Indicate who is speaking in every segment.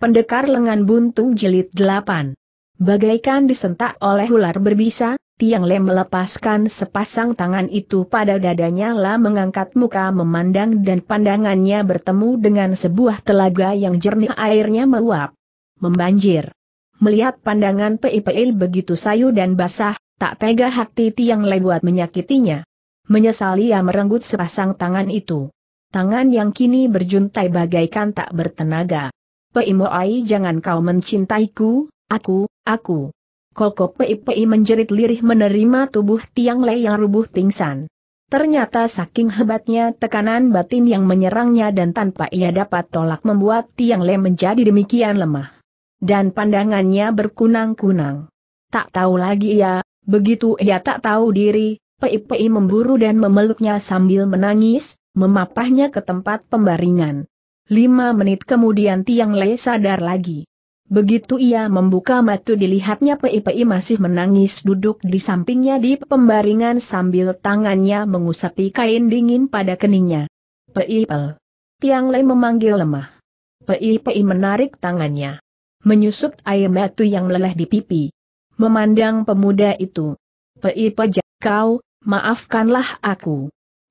Speaker 1: Pendekar lengan buntung jilid 8. Bagaikan disentak oleh ular berbisa, Tiang Le melepaskan sepasang tangan itu pada dadanya La mengangkat muka memandang dan pandangannya bertemu dengan sebuah telaga yang jernih airnya meluap. Membanjir. Melihat pandangan Peipeil begitu sayu dan basah, tak tega hati Tiang Le buat menyakitinya. Menyesali ia merenggut sepasang tangan itu. Tangan yang kini berjuntai bagaikan tak bertenaga. Peimoai jangan kau mencintaiku, aku, aku. Koko Pei Pei menjerit lirih menerima tubuh Tiang Lei yang rubuh pingsan. Ternyata saking hebatnya tekanan batin yang menyerangnya dan tanpa ia dapat tolak membuat Tiang Lei menjadi demikian lemah. Dan pandangannya berkunang-kunang. Tak tahu lagi ia, begitu ia tak tahu diri, Pei Pei memburu dan memeluknya sambil menangis, memapahnya ke tempat pembaringan. Lima menit kemudian Tiang Le sadar lagi. Begitu ia membuka mata dilihatnya Pei-Pei masih menangis duduk di sampingnya di pembaringan sambil tangannya mengusapi kain dingin pada keningnya. pei Pei, Tiang Lei memanggil lemah. Pei-Pei menarik tangannya. Menyusut air mata yang meleleh di pipi. Memandang pemuda itu. Pei-Pei, kau, maafkanlah aku.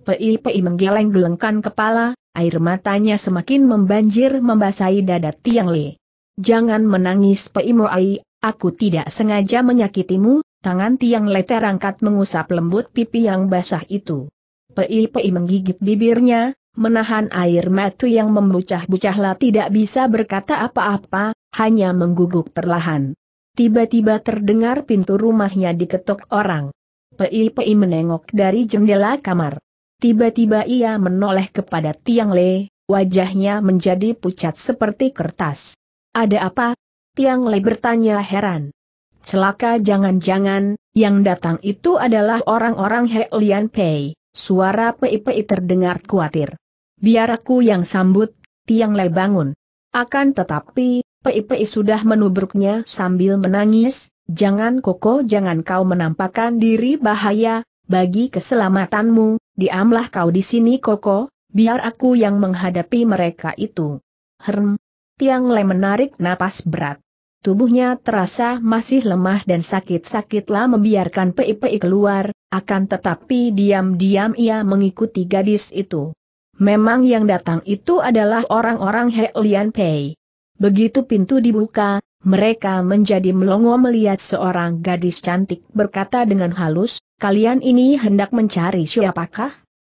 Speaker 1: Pei Pei menggeleng-gelengkan kepala, air matanya semakin membanjir membasahi dada Tiang Li. Jangan menangis Pei Moai, aku tidak sengaja menyakitimu, tangan Tiang Li terangkat mengusap lembut pipi yang basah itu. Pei Pei menggigit bibirnya, menahan air mata yang membucah-bucahlah tidak bisa berkata apa-apa, hanya mengguguk perlahan. Tiba-tiba terdengar pintu rumahnya diketuk orang. Pei Pei menengok dari jendela kamar. Tiba-tiba ia menoleh kepada Tiang Le, wajahnya menjadi pucat seperti kertas. Ada apa? Tiang Le bertanya heran. Celaka jangan-jangan, yang datang itu adalah orang-orang He Lian Pei. Suara Pei Pei terdengar khawatir. Biar aku yang sambut, Tiang Le bangun. Akan tetapi, Pei Pei sudah menubruknya sambil menangis, jangan koko jangan kau menampakkan diri bahaya, bagi keselamatanmu, diamlah kau di sini Koko, biar aku yang menghadapi mereka itu. Herm. Tiang Le menarik napas berat. Tubuhnya terasa masih lemah dan sakit-sakitlah membiarkan pei-pei keluar, akan tetapi diam-diam ia mengikuti gadis itu. Memang yang datang itu adalah orang-orang He Lian Pei. Begitu pintu dibuka, mereka menjadi melongo melihat seorang gadis cantik berkata dengan halus, kalian ini hendak mencari siapakah?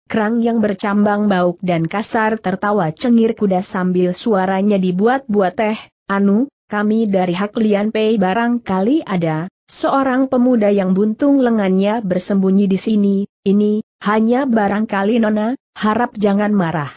Speaker 1: Kerang yang bercambang bauk dan kasar tertawa cengir kuda sambil suaranya dibuat-buat teh, Anu, kami dari hak Lian Pei barangkali ada, seorang pemuda yang buntung lengannya bersembunyi di sini, ini, hanya barangkali Nona, harap jangan marah.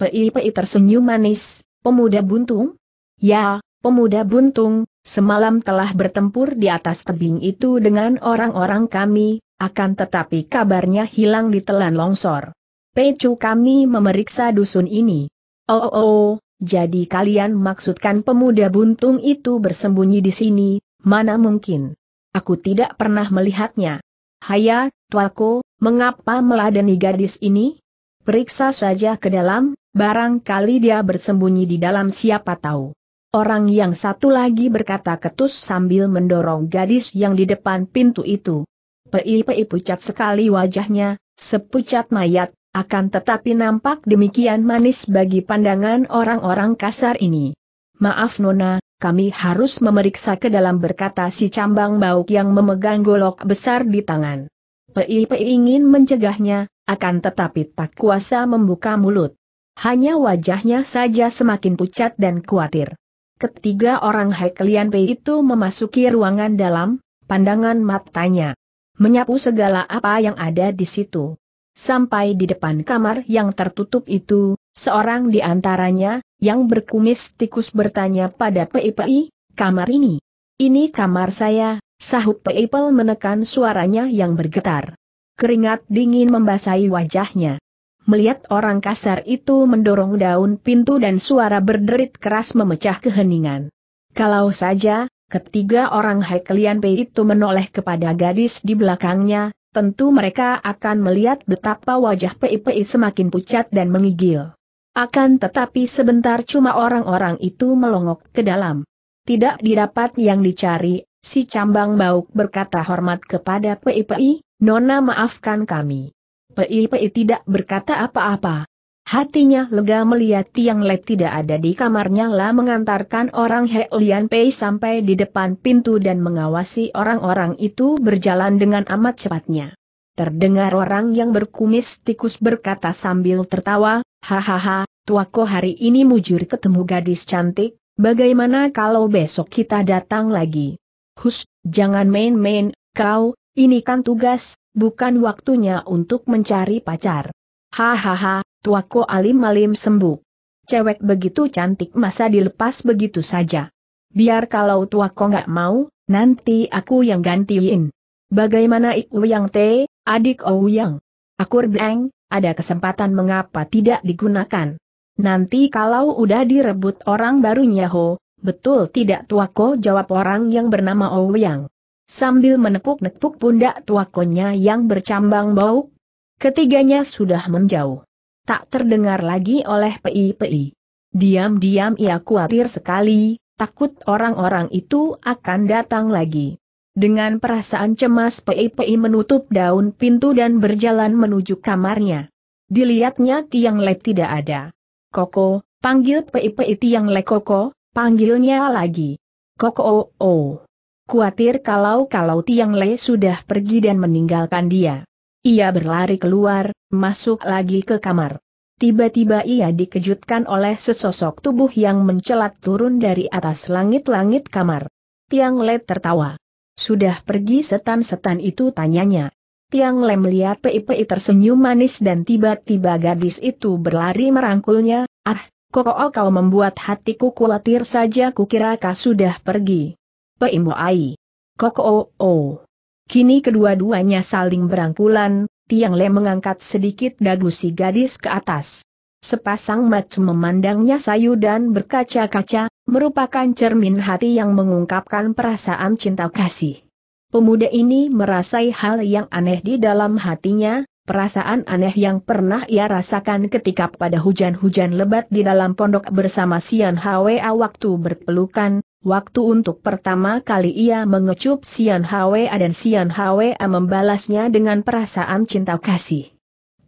Speaker 1: Pei Pei tersenyum manis, pemuda buntung? Ya, pemuda buntung, semalam telah bertempur di atas tebing itu dengan orang-orang kami, akan tetapi kabarnya hilang ditelan longsor. Pecu kami memeriksa dusun ini. Oh, oh, oh, jadi kalian maksudkan pemuda buntung itu bersembunyi di sini, mana mungkin. Aku tidak pernah melihatnya. Haya, tuaku, mengapa meladeni gadis ini? Periksa saja ke dalam, barangkali dia bersembunyi di dalam siapa tahu. Orang yang satu lagi berkata ketus sambil mendorong gadis yang di depan pintu itu. Pei-pei pucat sekali wajahnya, sepucat mayat, akan tetapi nampak demikian manis bagi pandangan orang-orang kasar ini. Maaf Nona, kami harus memeriksa ke dalam berkata si cambang bauk yang memegang golok besar di tangan. Pei-pei ingin mencegahnya, akan tetapi tak kuasa membuka mulut. Hanya wajahnya saja semakin pucat dan khawatir. Ketiga orang Heklian Pei itu memasuki ruangan dalam, pandangan matanya menyapu segala apa yang ada di situ. Sampai di depan kamar yang tertutup itu, seorang di antaranya, yang berkumis tikus bertanya pada Pei Pei, kamar ini. Ini kamar saya, sahut Pei Pei, menekan suaranya yang bergetar. Keringat dingin membasahi wajahnya melihat orang kasar itu mendorong daun pintu dan suara berderit keras memecah keheningan. Kalau saja, ketiga orang Haikelian Pei itu menoleh kepada gadis di belakangnya, tentu mereka akan melihat betapa wajah Pei Pei semakin pucat dan mengigil. Akan tetapi sebentar cuma orang-orang itu melongok ke dalam. Tidak didapat yang dicari, si cambang bauk berkata hormat kepada Pei Pei. Nona maafkan kami. Pei-Pei tidak berkata apa-apa. Hatinya lega melihat Tiang Le tidak ada di kamarnya lah mengantarkan orang He Lian Pei sampai di depan pintu dan mengawasi orang-orang itu berjalan dengan amat cepatnya. Terdengar orang yang berkumis tikus berkata sambil tertawa, Hahaha, tuaku hari ini mujur ketemu gadis cantik, bagaimana kalau besok kita datang lagi? Hus, jangan main-main, kau, ini kan tugas, bukan waktunya untuk mencari pacar. Hahaha, tuako alim-alim sembuh. Cewek begitu cantik masa dilepas begitu saja. Biar kalau tuaku nggak mau, nanti aku yang gantiin. Bagaimana Iku Yang Te, adik yang. Akur Beng, ada kesempatan mengapa tidak digunakan. Nanti kalau udah direbut orang barunya Nyaho, betul tidak tuako jawab orang yang bernama Ouyang sambil menepuk-nepuk pundak tuakonya yang bercambang bau. Ketiganya sudah menjauh. Tak terdengar lagi oleh PI-PI. Diam-diam ia khawatir sekali, takut orang-orang itu akan datang lagi. Dengan perasaan cemas PI-PI menutup daun pintu dan berjalan menuju kamarnya. Dilihatnya Tiang Lek tidak ada. Koko, panggil PI-PI Tiang Lek Koko, panggilnya lagi. Koko, oh kuatir kalau-kalau Tiang Le sudah pergi dan meninggalkan dia. Ia berlari keluar, masuk lagi ke kamar. Tiba-tiba ia dikejutkan oleh sesosok tubuh yang mencelat turun dari atas langit-langit kamar. Tiang Le tertawa. Sudah pergi setan-setan itu tanyanya. Tiang Le melihat Pei Pei tersenyum manis dan tiba-tiba gadis itu berlari merangkulnya, ah, kok kau membuat hatiku khawatir saja kukira kau sudah pergi. Ai. Koko o. Kini kedua-duanya saling berangkulan, Tiang Le mengangkat sedikit dagu si gadis ke atas. Sepasang mata memandangnya sayu dan berkaca-kaca, merupakan cermin hati yang mengungkapkan perasaan cinta kasih. Pemuda ini merasai hal yang aneh di dalam hatinya, perasaan aneh yang pernah ia rasakan ketika pada hujan-hujan lebat di dalam pondok bersama Sian Hwa waktu berpelukan, Waktu untuk pertama kali ia mengecup Sian Hwa dan Sian Hwa membalasnya dengan perasaan cinta kasih.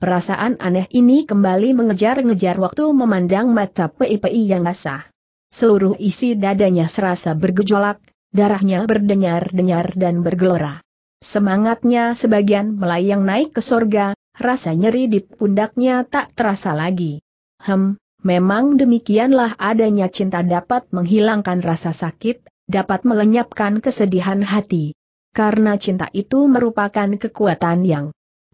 Speaker 1: Perasaan aneh ini kembali mengejar-ngejar waktu memandang mata PIPI yang basah. Seluruh isi dadanya serasa bergejolak, darahnya berdenyar-denyar dan bergelora. Semangatnya sebagian melayang naik ke sorga, rasa nyeri di pundaknya tak terasa lagi. Hem, Memang demikianlah adanya cinta dapat menghilangkan rasa sakit, dapat melenyapkan kesedihan hati. Karena cinta itu merupakan kekuatan yang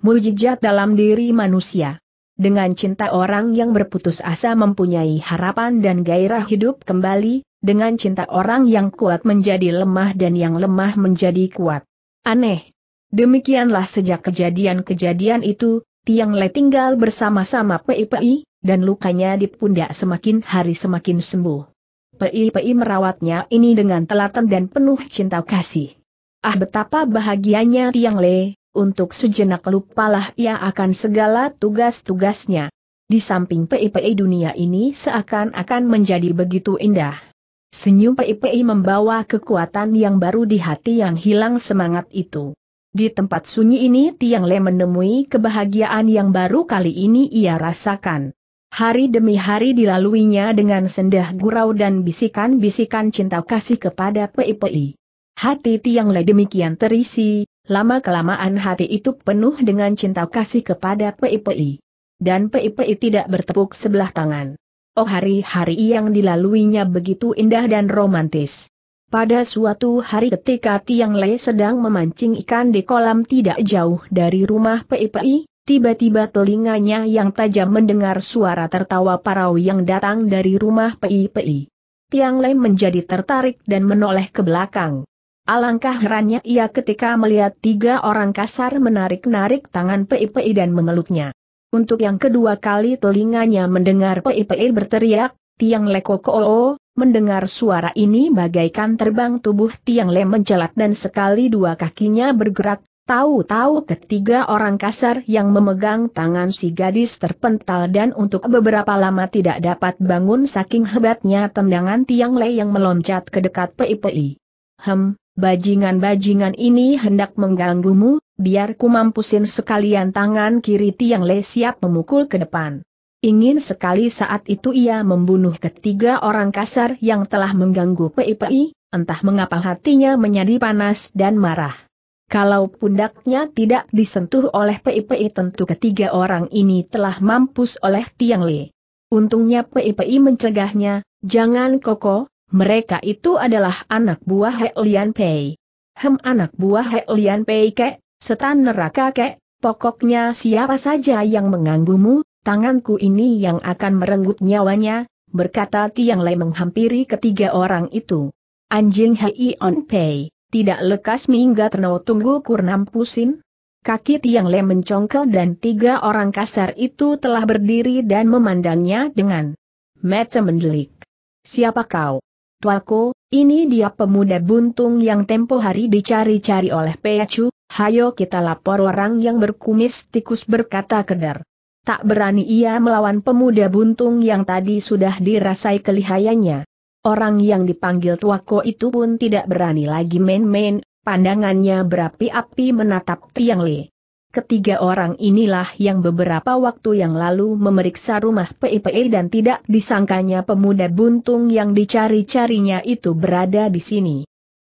Speaker 1: mujizat dalam diri manusia. Dengan cinta orang yang berputus asa mempunyai harapan dan gairah hidup kembali, dengan cinta orang yang kuat menjadi lemah dan yang lemah menjadi kuat. Aneh. Demikianlah sejak kejadian-kejadian itu, Tiang Le tinggal bersama-sama PIPI, dan lukanya di pundak semakin hari semakin sembuh. Pei Pei merawatnya ini dengan telaten dan penuh cinta kasih. Ah betapa bahagianya Tiang Le, untuk sejenak lupalah ia akan segala tugas-tugasnya. Di samping Pei Pei dunia ini seakan-akan menjadi begitu indah. Senyum Pei Pei membawa kekuatan yang baru di hati yang hilang semangat itu. Di tempat sunyi ini Tiang Le menemui kebahagiaan yang baru kali ini ia rasakan. Hari demi hari dilaluinya dengan sendah gurau dan bisikan-bisikan cinta kasih kepada Pei Hati Tiang Le demikian terisi, lama-kelamaan hati itu penuh dengan cinta kasih kepada Pei Dan Pei tidak bertepuk sebelah tangan. Oh hari-hari yang dilaluinya begitu indah dan romantis. Pada suatu hari ketika Tiang Le sedang memancing ikan di kolam tidak jauh dari rumah Pei Tiba-tiba telinganya yang tajam mendengar suara tertawa parau yang datang dari rumah PI-PI. Tiang Lei menjadi tertarik dan menoleh ke belakang. Alangkah herannya ia ketika melihat tiga orang kasar menarik-narik tangan PI-PI dan memeluknya. Untuk yang kedua kali telinganya mendengar PI-PI berteriak, Tiang Le Kokoo, mendengar suara ini bagaikan terbang tubuh Tiang Le mencelat dan sekali dua kakinya bergerak, Tahu-tahu ketiga orang kasar yang memegang tangan si gadis terpental dan untuk beberapa lama tidak dapat bangun saking hebatnya tendangan tiang le yang meloncat ke dekat Pei Hem, bajingan-bajingan ini hendak mengganggumu, biar ku mampusin sekalian tangan kiri tiang le siap memukul ke depan. Ingin sekali saat itu ia membunuh ketiga orang kasar yang telah mengganggu Pei entah mengapa hatinya menjadi panas dan marah. Kalau pundaknya tidak disentuh oleh PIPI tentu ketiga orang ini telah mampus oleh Tiang Li. Untungnya PIPI mencegahnya, jangan koko, mereka itu adalah anak buah He Lian Pei. Hem anak buah He Lian Pei kek, setan neraka kek, pokoknya siapa saja yang mengganggumu, tanganku ini yang akan merenggut nyawanya, berkata Tiang Li menghampiri ketiga orang itu. Anjing He Lian Pei. Tidak lekas minggat no tunggu kurnam pusin? Kaki Tiang Le mencongkel dan tiga orang kasar itu telah berdiri dan memandangnya dengan mata mendelik. Siapa kau? Tuaku, ini dia pemuda buntung yang tempo hari dicari-cari oleh Peacu, hayo kita lapor orang yang berkumis tikus berkata kedar. Tak berani ia melawan pemuda buntung yang tadi sudah dirasai kelihayannya. Orang yang dipanggil Tuako itu pun tidak berani lagi main-main, pandangannya berapi-api menatap Tiang Le. Ketiga orang inilah yang beberapa waktu yang lalu memeriksa rumah PIPE dan tidak disangkanya pemuda buntung yang dicari-carinya itu berada di sini.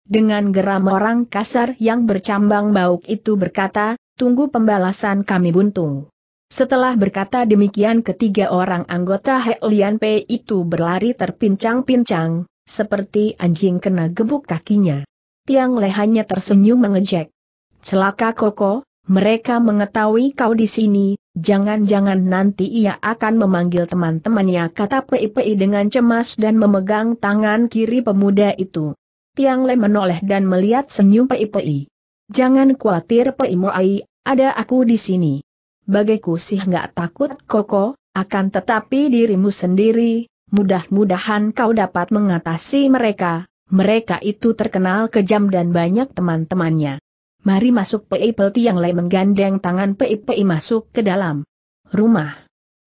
Speaker 1: Dengan geram orang kasar yang bercambang bauk itu berkata, tunggu pembalasan kami buntung. Setelah berkata demikian ketiga orang anggota Helian P itu berlari terpincang-pincang, seperti anjing kena gebuk kakinya. Tiang Le hanya tersenyum mengejek. Celaka Koko, mereka mengetahui kau di sini, jangan-jangan nanti ia akan memanggil teman-temannya kata PIPI dengan cemas dan memegang tangan kiri pemuda itu. Tiang Le menoleh dan melihat senyum PIPI. Jangan khawatir PIMOI, ada aku di sini bagaiku sih nggak takut koko, akan tetapi dirimu sendiri, mudah-mudahan kau dapat mengatasi mereka, mereka itu terkenal kejam dan banyak teman-temannya. Mari masuk Pei tiang yang lain menggandeng tangan Pei Pei masuk ke dalam rumah.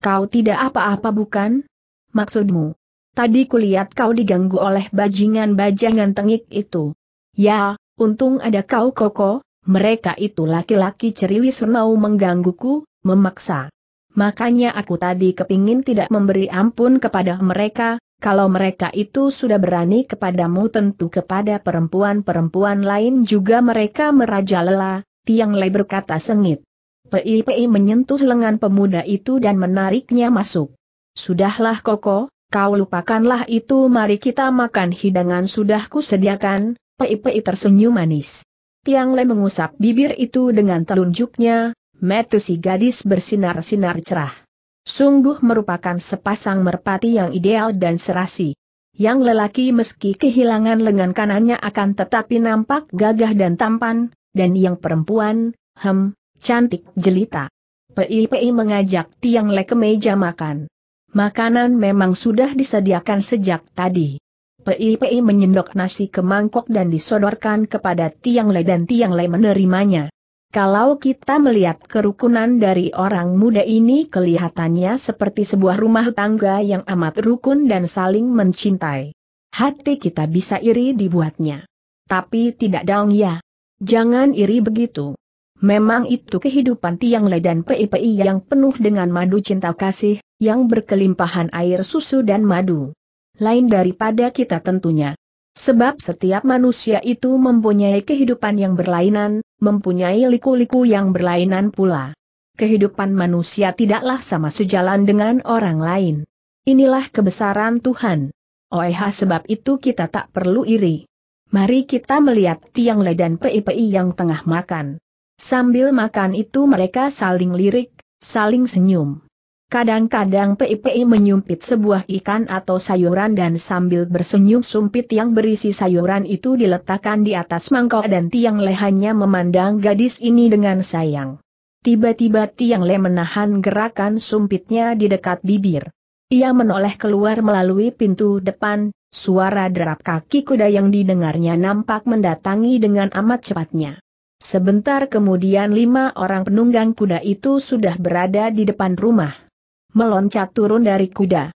Speaker 1: Kau tidak apa-apa bukan? Maksudmu? Tadi kulihat kau diganggu oleh bajingan-bajingan tengik itu. Ya, untung ada kau koko, mereka itu laki-laki ceriwis mau menggangguku, memaksa. Makanya aku tadi kepingin tidak memberi ampun kepada mereka, kalau mereka itu sudah berani kepadamu tentu kepada perempuan-perempuan lain juga mereka merajalela, Tiang Lei berkata sengit. Pei Pei menyentuh lengan pemuda itu dan menariknya masuk. Sudahlah Koko, kau lupakanlah itu mari kita makan hidangan sudah kusediakan, Pei tersenyum manis. Tiang Lei mengusap bibir itu dengan telunjuknya, Mata si gadis bersinar-sinar cerah. Sungguh merupakan sepasang merpati yang ideal dan serasi. Yang lelaki meski kehilangan lengan kanannya akan tetapi nampak gagah dan tampan, dan yang perempuan, hem, cantik jelita. PIPI mengajak Tiang Le ke meja makan. Makanan memang sudah disediakan sejak tadi. PIPI menyendok nasi ke mangkok dan disodorkan kepada Tiang Le dan Tiang Le menerimanya. Kalau kita melihat kerukunan dari orang muda ini kelihatannya seperti sebuah rumah tangga yang amat rukun dan saling mencintai. Hati kita bisa iri dibuatnya. Tapi tidak dong ya. Jangan iri begitu. Memang itu kehidupan Tiang Le dan pei-pei yang penuh dengan madu cinta kasih, yang berkelimpahan air susu dan madu. Lain daripada kita tentunya. Sebab setiap manusia itu mempunyai kehidupan yang berlainan, mempunyai liku-liku yang berlainan pula. Kehidupan manusia tidaklah sama sejalan dengan orang lain. Inilah kebesaran Tuhan. Oeha sebab itu kita tak perlu iri. Mari kita melihat tiang le dan pei yang tengah makan. Sambil makan itu mereka saling lirik, saling senyum. Kadang-kadang PIPI menyumpit sebuah ikan atau sayuran dan sambil bersenyum sumpit yang berisi sayuran itu diletakkan di atas mangkok dan Tiang Le hanya memandang gadis ini dengan sayang. Tiba-tiba Tiang Le menahan gerakan sumpitnya di dekat bibir. Ia menoleh keluar melalui pintu depan, suara derap kaki kuda yang didengarnya nampak mendatangi dengan amat cepatnya. Sebentar kemudian lima orang penunggang kuda itu sudah berada di depan rumah meloncat turun dari kuda.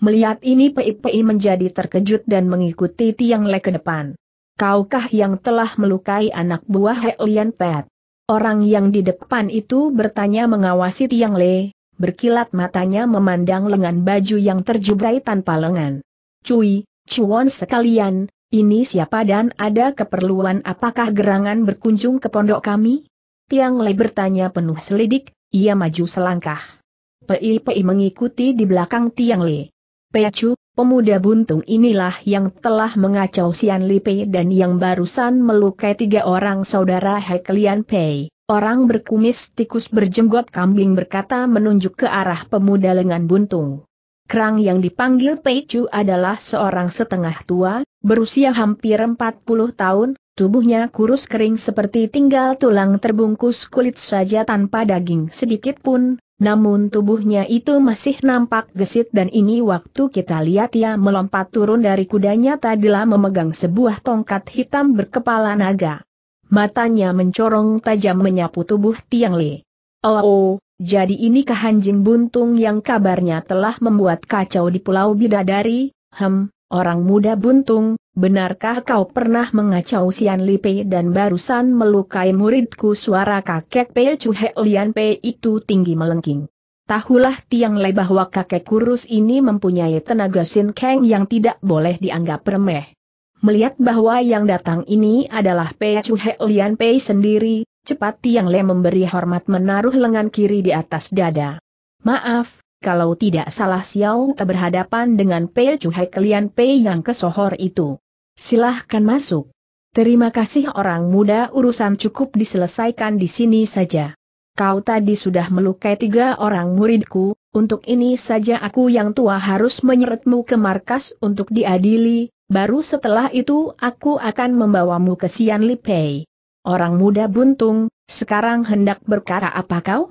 Speaker 1: Melihat ini Pei-Pei menjadi terkejut dan mengikuti Tiang Le ke depan. Kaukah yang telah melukai anak buah Helian Pet? Orang yang di depan itu bertanya mengawasi Tiang Le, berkilat matanya memandang lengan baju yang terjubrai tanpa lengan. Cui, cuon sekalian, ini siapa dan ada keperluan apakah gerangan berkunjung ke pondok kami? Tiang Le bertanya penuh selidik, ia maju selangkah. Pei-Pei mengikuti di belakang Tiang Li. Pecu, pemuda buntung inilah yang telah mengacau Sian Li Pei dan yang barusan melukai tiga orang saudara Heklian Pei. Orang berkumis tikus berjenggot kambing berkata menunjuk ke arah pemuda lengan buntung. Kerang yang dipanggil Pecu adalah seorang setengah tua, berusia hampir 40 tahun, tubuhnya kurus kering seperti tinggal tulang terbungkus kulit saja tanpa daging sedikit pun, namun tubuhnya itu masih nampak gesit dan ini waktu kita lihat ia melompat turun dari kudanya tadilah memegang sebuah tongkat hitam berkepala naga. Matanya mencorong tajam menyapu tubuh Tiang Li. Oh, oh, jadi ini kehanjing buntung yang kabarnya telah membuat kacau di Pulau Bidadari, hem, Orang muda buntung, benarkah kau pernah mengacau Sian Li Pei dan barusan melukai muridku suara kakek Pei Chu He Lian Pei itu tinggi melengking. Tahulah Tiang Le bahwa kakek kurus ini mempunyai tenaga Sin Kang yang tidak boleh dianggap remeh. Melihat bahwa yang datang ini adalah Pei Chu He Lian Pei sendiri, cepat Tiang Le memberi hormat menaruh lengan kiri di atas dada. Maaf, kalau tidak salah Xiao Te berhadapan dengan Pei Cuhai kalian Pei yang kesohor itu. Silahkan masuk. Terima kasih orang muda urusan cukup diselesaikan di sini saja. Kau tadi sudah melukai tiga orang muridku, untuk ini saja aku yang tua harus menyeretmu ke markas untuk diadili, baru setelah itu aku akan membawamu ke Sian Li Pei. Orang muda buntung, sekarang hendak berkara apa kau?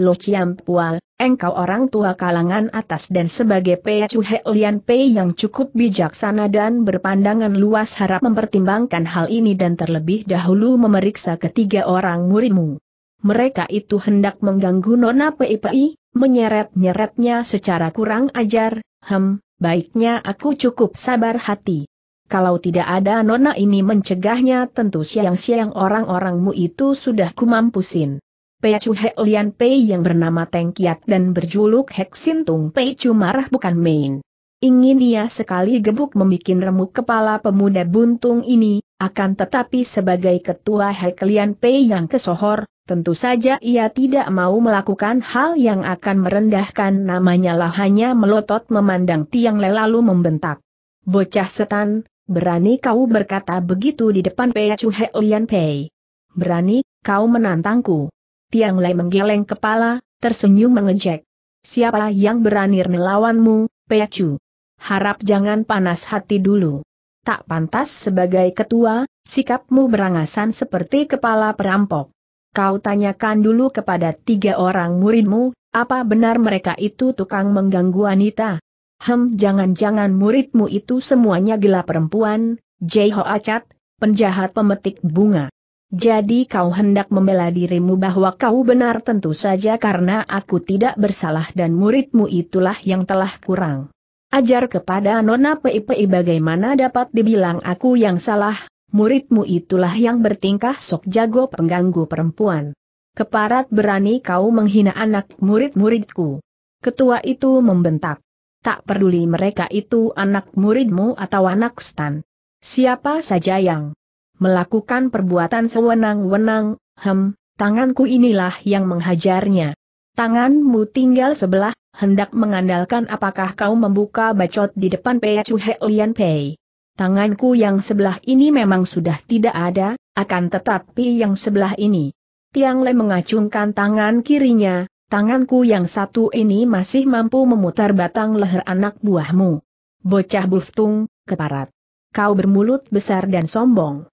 Speaker 1: Lo Chiam Pua, engkau orang tua kalangan atas dan sebagai Pei Chu Lian Pei yang cukup bijaksana dan berpandangan luas harap mempertimbangkan hal ini dan terlebih dahulu memeriksa ketiga orang muridmu. Mereka itu hendak mengganggu Nona Pei Pei, menyeret-nyeretnya secara kurang ajar, hem, baiknya aku cukup sabar hati. Kalau tidak ada Nona ini mencegahnya tentu siang-siang orang-orangmu itu sudah kumampusin. Pei Chu He Lian Pei yang bernama Teng Kiat dan berjuluk Hek Sintung Pei Chu marah bukan main. Ingin ia sekali gebuk membuat remuk kepala pemuda buntung ini, akan tetapi sebagai ketua Hek Lian Pei yang kesohor, tentu saja ia tidak mau melakukan hal yang akan merendahkan namanya lah hanya melotot memandang tiang le lalu membentak. Bocah setan, berani kau berkata begitu di depan Pei Chu He Lian Pei. Berani, kau menantangku. Tiang Lei menggeleng kepala, tersenyum mengejek. Siapa yang berani melawanmu, Pecu? Harap jangan panas hati dulu. Tak pantas sebagai ketua, sikapmu berangasan seperti kepala perampok. Kau tanyakan dulu kepada tiga orang muridmu, apa benar mereka itu tukang mengganggu wanita? Hem jangan-jangan muridmu itu semuanya gila perempuan, Jai Ho Acat, penjahat pemetik bunga. Jadi kau hendak membela dirimu bahwa kau benar tentu saja karena aku tidak bersalah dan muridmu itulah yang telah kurang. Ajar kepada Nona pei-pei bagaimana dapat dibilang aku yang salah, muridmu itulah yang bertingkah sok jago pengganggu perempuan. Keparat berani kau menghina anak murid-muridku. Ketua itu membentak. Tak peduli mereka itu anak muridmu atau anak stan. Siapa saja yang melakukan perbuatan sewenang-wenang, hem, tanganku inilah yang menghajarnya. Tanganmu tinggal sebelah, hendak mengandalkan apakah kau membuka bacot di depan Pei Chu He Lian Pei. Tanganku yang sebelah ini memang sudah tidak ada, akan tetapi yang sebelah ini. Tiang Le mengacungkan tangan kirinya, tanganku yang satu ini masih mampu memutar batang leher anak buahmu. Bocah buftung, keparat. Kau bermulut besar dan sombong.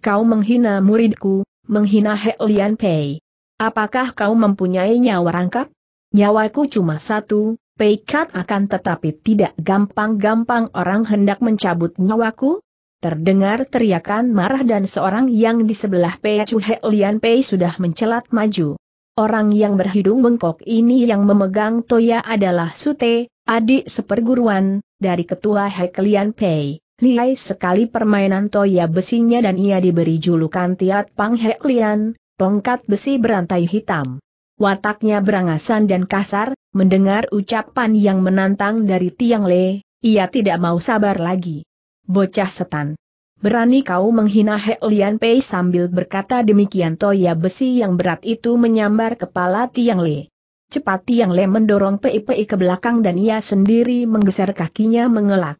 Speaker 1: Kau menghina muridku, menghina He Lian Pei. Apakah kau mempunyai nyawa rangkap? Nyawaku cuma satu, Pei Peikat akan tetapi tidak gampang-gampang orang hendak mencabut nyawaku? Terdengar teriakan marah dan seorang yang di sebelah Pei Chu He Lian Pei sudah mencelat maju. Orang yang berhidung bengkok ini yang memegang toya adalah Sute, adik seperguruan, dari ketua He Lian Pei. Lihai sekali permainan toya besinya dan ia diberi julukan Tiat Pang Hek Lian, tongkat besi berantai hitam. Wataknya berangasan dan kasar, mendengar ucapan yang menantang dari Tiang Le, ia tidak mau sabar lagi. Bocah setan. Berani kau menghina Hek Lian Pei sambil berkata demikian toya besi yang berat itu menyambar kepala Tiang Le. Cepat Tiang Le mendorong Pei Pei ke belakang dan ia sendiri menggeser kakinya mengelak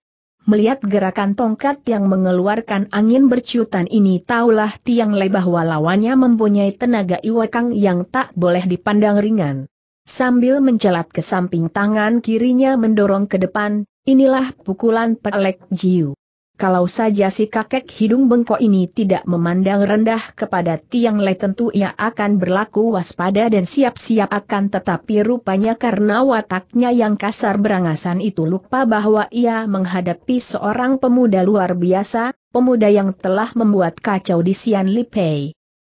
Speaker 1: melihat gerakan tongkat yang mengeluarkan angin berciutan ini taulah Tiang Le bahwa lawannya mempunyai tenaga iwakang yang tak boleh dipandang ringan. Sambil mencelat ke samping tangan kirinya mendorong ke depan, inilah pukulan Pelek Jiu. Kalau saja si kakek hidung bengkok ini tidak memandang rendah kepada Tiang Le tentu ia akan berlaku waspada dan siap-siap akan tetapi rupanya karena wataknya yang kasar berangasan itu lupa bahwa ia menghadapi seorang pemuda luar biasa, pemuda yang telah membuat kacau di Sian Li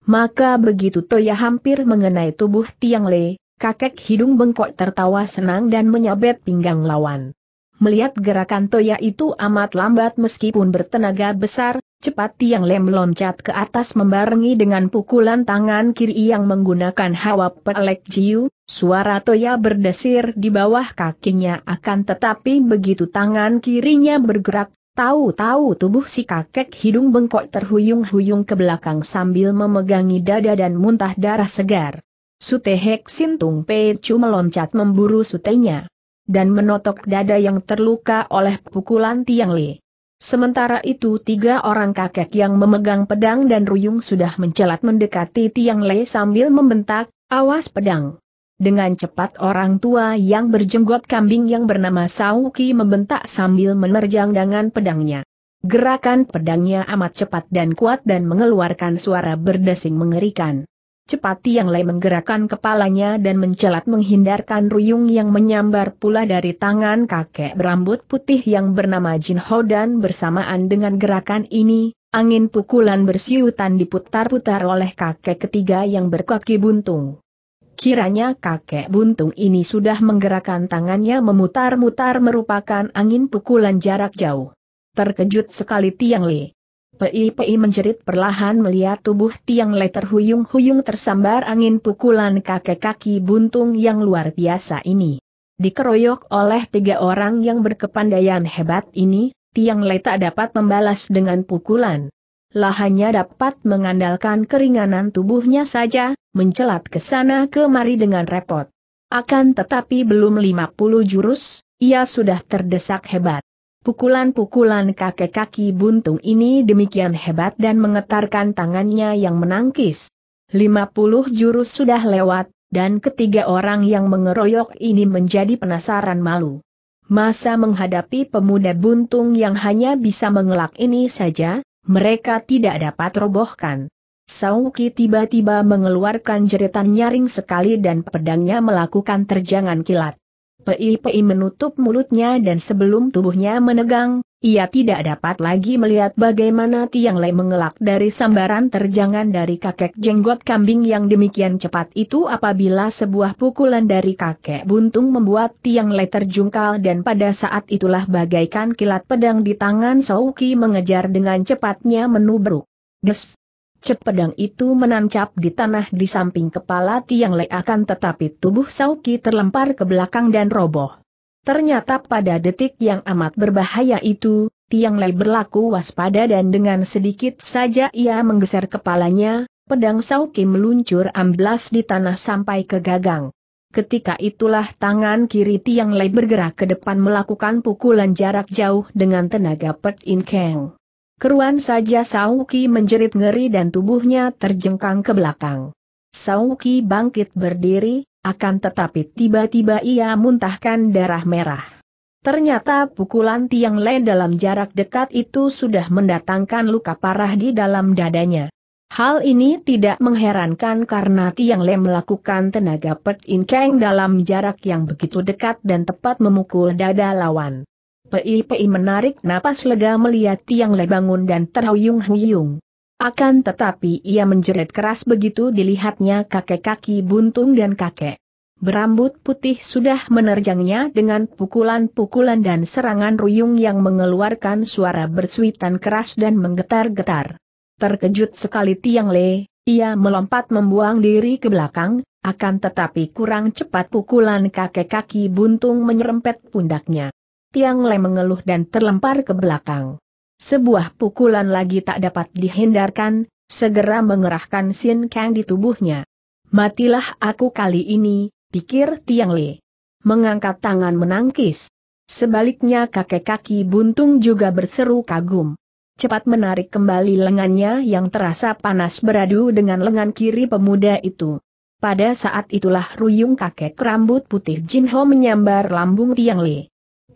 Speaker 1: Maka begitu Toya hampir mengenai tubuh Tiang Le, kakek hidung bengkok tertawa senang dan menyabet pinggang lawan. Melihat gerakan Toya itu amat lambat meskipun bertenaga besar, cepat Tiang Lem loncat ke atas membarengi dengan pukulan tangan kiri yang menggunakan hawa pelek jiu, suara Toya berdesir di bawah kakinya akan tetapi begitu tangan kirinya bergerak, tahu-tahu tubuh si kakek hidung bengkok terhuyung-huyung ke belakang sambil memegangi dada dan muntah darah segar. Sutehek Sintung Sintung Chu meloncat memburu sutenya dan menotok dada yang terluka oleh pukulan Tiang Li. Sementara itu tiga orang kakek yang memegang pedang dan ruyung sudah mencelat mendekati Tiang Le sambil membentak, awas pedang. Dengan cepat orang tua yang berjenggot kambing yang bernama Sauki membentak sambil menerjang dengan pedangnya. Gerakan pedangnya amat cepat dan kuat dan mengeluarkan suara berdesing mengerikan. Cepat Tiang Lei menggerakkan kepalanya dan mencelat menghindarkan ruyung yang menyambar pula dari tangan kakek berambut putih yang bernama Jin Ho dan bersamaan dengan gerakan ini, angin pukulan bersiutan diputar-putar oleh kakek ketiga yang berkaki buntung. Kiranya kakek buntung ini sudah menggerakkan tangannya memutar-mutar merupakan angin pukulan jarak jauh. Terkejut sekali Tiang Lei. Pei-pei menjerit perlahan melihat tubuh tiang le terhuyung-huyung tersambar angin pukulan kakek-kaki buntung yang luar biasa ini. Dikeroyok oleh tiga orang yang berkepandaian hebat ini, tiang le tak dapat membalas dengan pukulan. Lahannya dapat mengandalkan keringanan tubuhnya saja, mencelat ke sana kemari dengan repot. Akan tetapi belum 50 jurus, ia sudah terdesak hebat. Pukulan-pukulan kakek kaki buntung ini demikian hebat dan mengetarkan tangannya yang menangkis. 50 jurus sudah lewat, dan ketiga orang yang mengeroyok ini menjadi penasaran malu. Masa menghadapi pemuda buntung yang hanya bisa mengelak ini saja, mereka tidak dapat robohkan. Sauki tiba-tiba mengeluarkan jeritan nyaring sekali dan pedangnya melakukan terjangan kilat. Pei-pei menutup mulutnya dan sebelum tubuhnya menegang, ia tidak dapat lagi melihat bagaimana Tiang Lei mengelak dari sambaran terjangan dari kakek jenggot kambing yang demikian cepat itu apabila sebuah pukulan dari kakek buntung membuat Tiang Lei terjungkal dan pada saat itulah bagaikan kilat pedang di tangan Sauki mengejar dengan cepatnya menubruk. Des! Cepedang itu menancap di tanah di samping kepala Tiang akan tetapi tubuh Sauki terlempar ke belakang dan roboh. Ternyata pada detik yang amat berbahaya itu, Tiang Lei berlaku waspada dan dengan sedikit saja ia menggeser kepalanya, pedang Sauki meluncur amblas di tanah sampai ke gagang. Ketika itulah tangan kiri Tiang Lei bergerak ke depan melakukan pukulan jarak jauh dengan tenaga Pet In Kang. Keruan saja Sauki menjerit ngeri dan tubuhnya terjengkang ke belakang. Sauki bangkit berdiri, akan tetapi tiba-tiba ia muntahkan darah merah. Ternyata pukulan Tiang Le dalam jarak dekat itu sudah mendatangkan luka parah di dalam dadanya. Hal ini tidak mengherankan karena Tiang Le melakukan tenaga Pet In Kang dalam jarak yang begitu dekat dan tepat memukul dada lawan. Pei-pei menarik napas lega melihat tiang lebangun dan terhuyung-huyung. Akan tetapi ia menjerit keras begitu dilihatnya kakek kaki buntung dan kakek. Berambut putih sudah menerjangnya dengan pukulan-pukulan dan serangan ruyung yang mengeluarkan suara bersuitan keras dan menggetar-getar. Terkejut sekali Tiang Le, ia melompat membuang diri ke belakang, akan tetapi kurang cepat pukulan kakek kaki buntung menyerempet pundaknya. Tiang Le mengeluh dan terlempar ke belakang. Sebuah pukulan lagi tak dapat dihindarkan, segera mengerahkan Sin Kang di tubuhnya. Matilah aku kali ini, pikir Tiang Le. Mengangkat tangan menangkis. Sebaliknya kakek kaki buntung juga berseru kagum. Cepat menarik kembali lengannya yang terasa panas beradu dengan lengan kiri pemuda itu. Pada saat itulah ruyung kakek rambut putih Jin Ho menyambar lambung Tiang Le.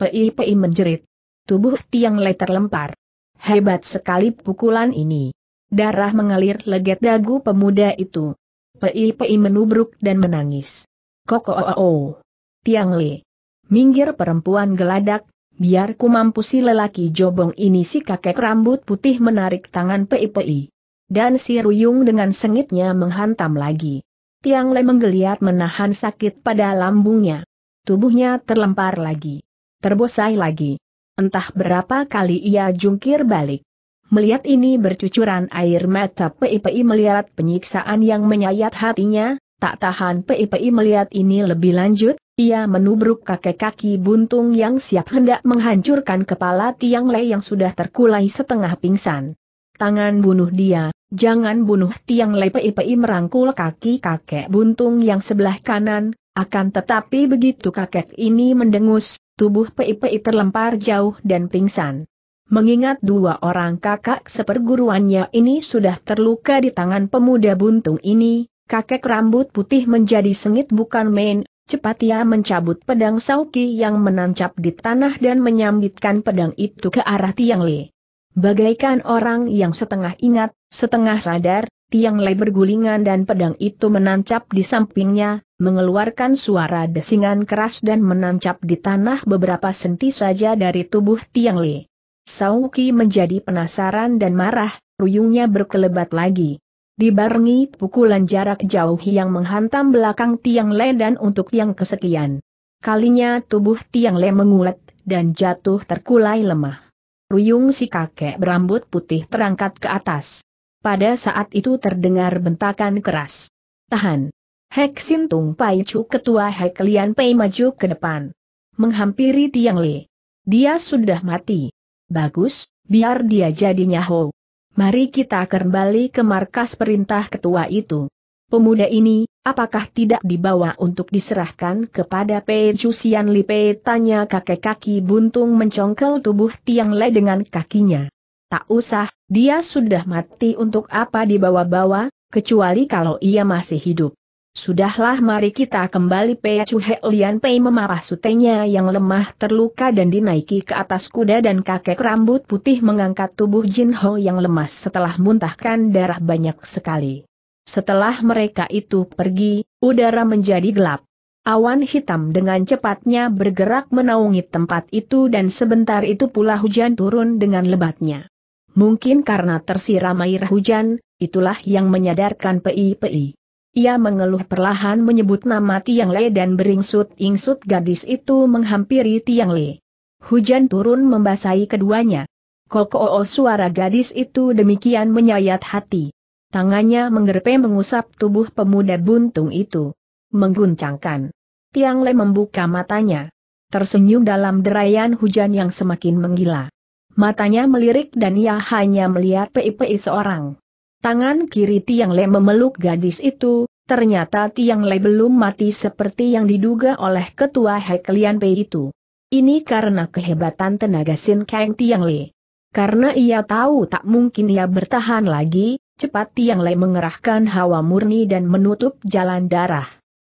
Speaker 1: Pei-pei menjerit. Tubuh Tiang Le terlempar. Hebat sekali pukulan ini. Darah mengalir leget dagu pemuda itu. Pei-pei menubruk dan menangis. Koko -o -o -o. Tiang Le. Minggir perempuan geladak, biar ku si lelaki jobong ini si kakek rambut putih menarik tangan Pei-pei. Dan si Ruyung dengan sengitnya menghantam lagi. Tiang Le menggeliat menahan sakit pada lambungnya. Tubuhnya terlempar lagi terbosai lagi. Entah berapa kali ia jungkir balik. Melihat ini bercucuran air mata PIPI melihat penyiksaan yang menyayat hatinya, tak tahan PIPI melihat ini lebih lanjut, ia menubruk kakek kaki buntung yang siap hendak menghancurkan kepala Tiang Lei yang sudah terkulai setengah pingsan. Tangan bunuh dia, jangan bunuh Tiang Le PIPI merangkul kaki kakek buntung yang sebelah kanan, akan tetapi begitu kakek ini mendengus, tubuh Pei-Pei terlempar jauh dan pingsan. Mengingat dua orang kakak seperguruannya ini sudah terluka di tangan pemuda buntung ini, kakek rambut putih menjadi sengit bukan main, cepat ia mencabut pedang Sauki yang menancap di tanah dan menyambitkan pedang itu ke arah Tiang Le. Bagaikan orang yang setengah ingat, setengah sadar, tiang lebar bergulingan dan pedang itu menancap di sampingnya, mengeluarkan suara desingan keras dan menancap di tanah beberapa senti saja dari tubuh tiang le. Sauki menjadi penasaran dan marah, ruyungnya berkelebat lagi. Dibarengi pukulan jarak jauh yang menghantam belakang tiang le dan untuk yang kesekian. Kalinya tubuh tiang le mengulat dan jatuh terkulai lemah. Ruyung si kakek berambut putih terangkat ke atas. Pada saat itu terdengar bentakan keras. Tahan. Hek Sintung Pai Chu ketua Hek Lian Pei maju ke depan. Menghampiri Tiang Li. Dia sudah mati. Bagus, biar dia jadi nyaho. Mari kita kembali ke markas perintah ketua itu. Pemuda ini, apakah tidak dibawa untuk diserahkan kepada Pei Chu Sian Li Pei? Tanya kakek kaki buntung mencongkel tubuh Tiang Le dengan kakinya tak usah, dia sudah mati untuk apa dibawa-bawa, kecuali kalau ia masih hidup. Sudahlah mari kita kembali Pei Chu He Lian Pei memarah sutenya yang lemah terluka dan dinaiki ke atas kuda dan kakek rambut putih mengangkat tubuh Jin Ho yang lemas setelah muntahkan darah banyak sekali. Setelah mereka itu pergi, udara menjadi gelap. Awan hitam dengan cepatnya bergerak menaungi tempat itu dan sebentar itu pula hujan turun dengan lebatnya. Mungkin karena tersiram air hujan, itulah yang menyadarkan Pei Pei. Ia mengeluh perlahan menyebut nama Tiang Le dan beringsut-ingsut gadis itu menghampiri Tiang Le. Hujan turun membasahi keduanya. Koko-o suara gadis itu demikian menyayat hati. Tangannya menggerpe mengusap tubuh pemuda buntung itu. Mengguncangkan. Tiang Le membuka matanya. Tersenyum dalam derayan hujan yang semakin menggila. Matanya melirik dan ia hanya melihat PIPI seorang. Tangan kiri Tiang Le memeluk gadis itu, ternyata Tiang Le belum mati seperti yang diduga oleh ketua Heklian Pei itu. Ini karena kehebatan tenaga Sin Kang Tiang Le. Karena ia tahu tak mungkin ia bertahan lagi, cepat Tiang Le mengerahkan hawa murni dan menutup jalan darah.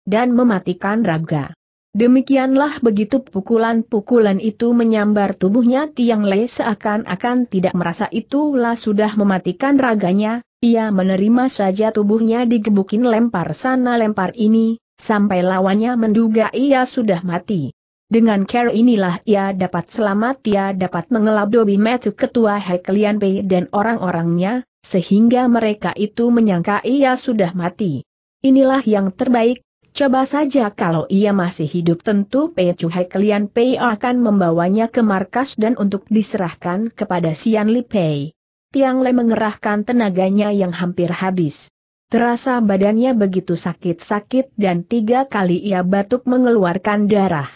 Speaker 1: Dan mematikan raga. Demikianlah begitu pukulan-pukulan itu menyambar tubuhnya Tiang Le seakan-akan tidak merasa itulah sudah mematikan raganya, ia menerima saja tubuhnya digebukin lempar sana lempar ini, sampai lawannya menduga ia sudah mati. Dengan care inilah ia dapat selamat ia dapat mengelab Dobi Metu ketua Heklian P dan orang-orangnya, sehingga mereka itu menyangka ia sudah mati. Inilah yang terbaik, Coba saja kalau ia masih hidup tentu Pei Chuhai Kelian Pei akan membawanya ke markas dan untuk diserahkan kepada Sian Li Pei. Tiang Le mengerahkan tenaganya yang hampir habis. Terasa badannya begitu sakit-sakit dan tiga kali ia batuk mengeluarkan darah.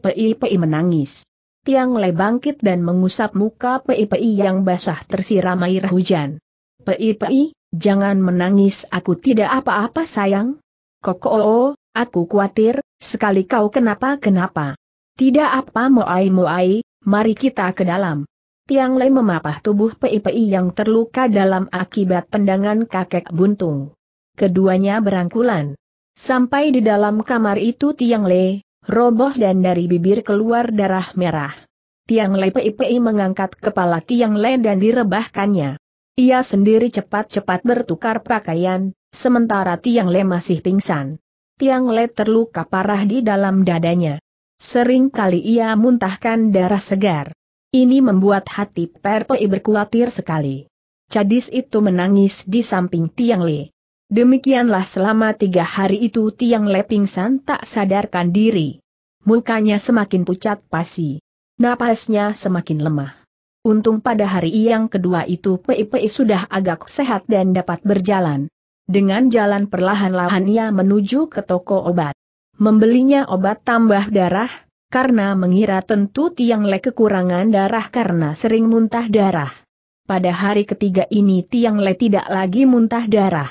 Speaker 1: Pei Pei menangis. Tiang Le bangkit dan mengusap muka Pei Pei yang basah tersiram air hujan. Pei Pei, jangan menangis aku tidak apa-apa sayang. Koko, Aku khawatir, sekali kau kenapa-kenapa. Tidak apa moai-moai, mari kita ke dalam. Tiang Lei memapah tubuh PIPI yang terluka dalam akibat pendangan kakek buntung. Keduanya berangkulan. Sampai di dalam kamar itu Tiang Lei, roboh dan dari bibir keluar darah merah. Tiang Lei PIPI mengangkat kepala Tiang Lei dan direbahkannya. Ia sendiri cepat-cepat bertukar pakaian, sementara Tiang Lei masih pingsan. Tiang Le terluka parah di dalam dadanya. Sering kali ia muntahkan darah segar. Ini membuat hati Perpoi berkuatir sekali. Cadis itu menangis di samping Tiang Le. Demikianlah selama tiga hari itu Tiang Le pingsan tak sadarkan diri. Mukanya semakin pucat pasi. Napasnya semakin lemah. Untung pada hari yang kedua itu Pei Pei sudah agak sehat dan dapat berjalan. Dengan jalan perlahan-lahan ia menuju ke toko obat. Membelinya obat tambah darah, karena mengira tentu Tiang Le kekurangan darah karena sering muntah darah. Pada hari ketiga ini Tiang Le tidak lagi muntah darah.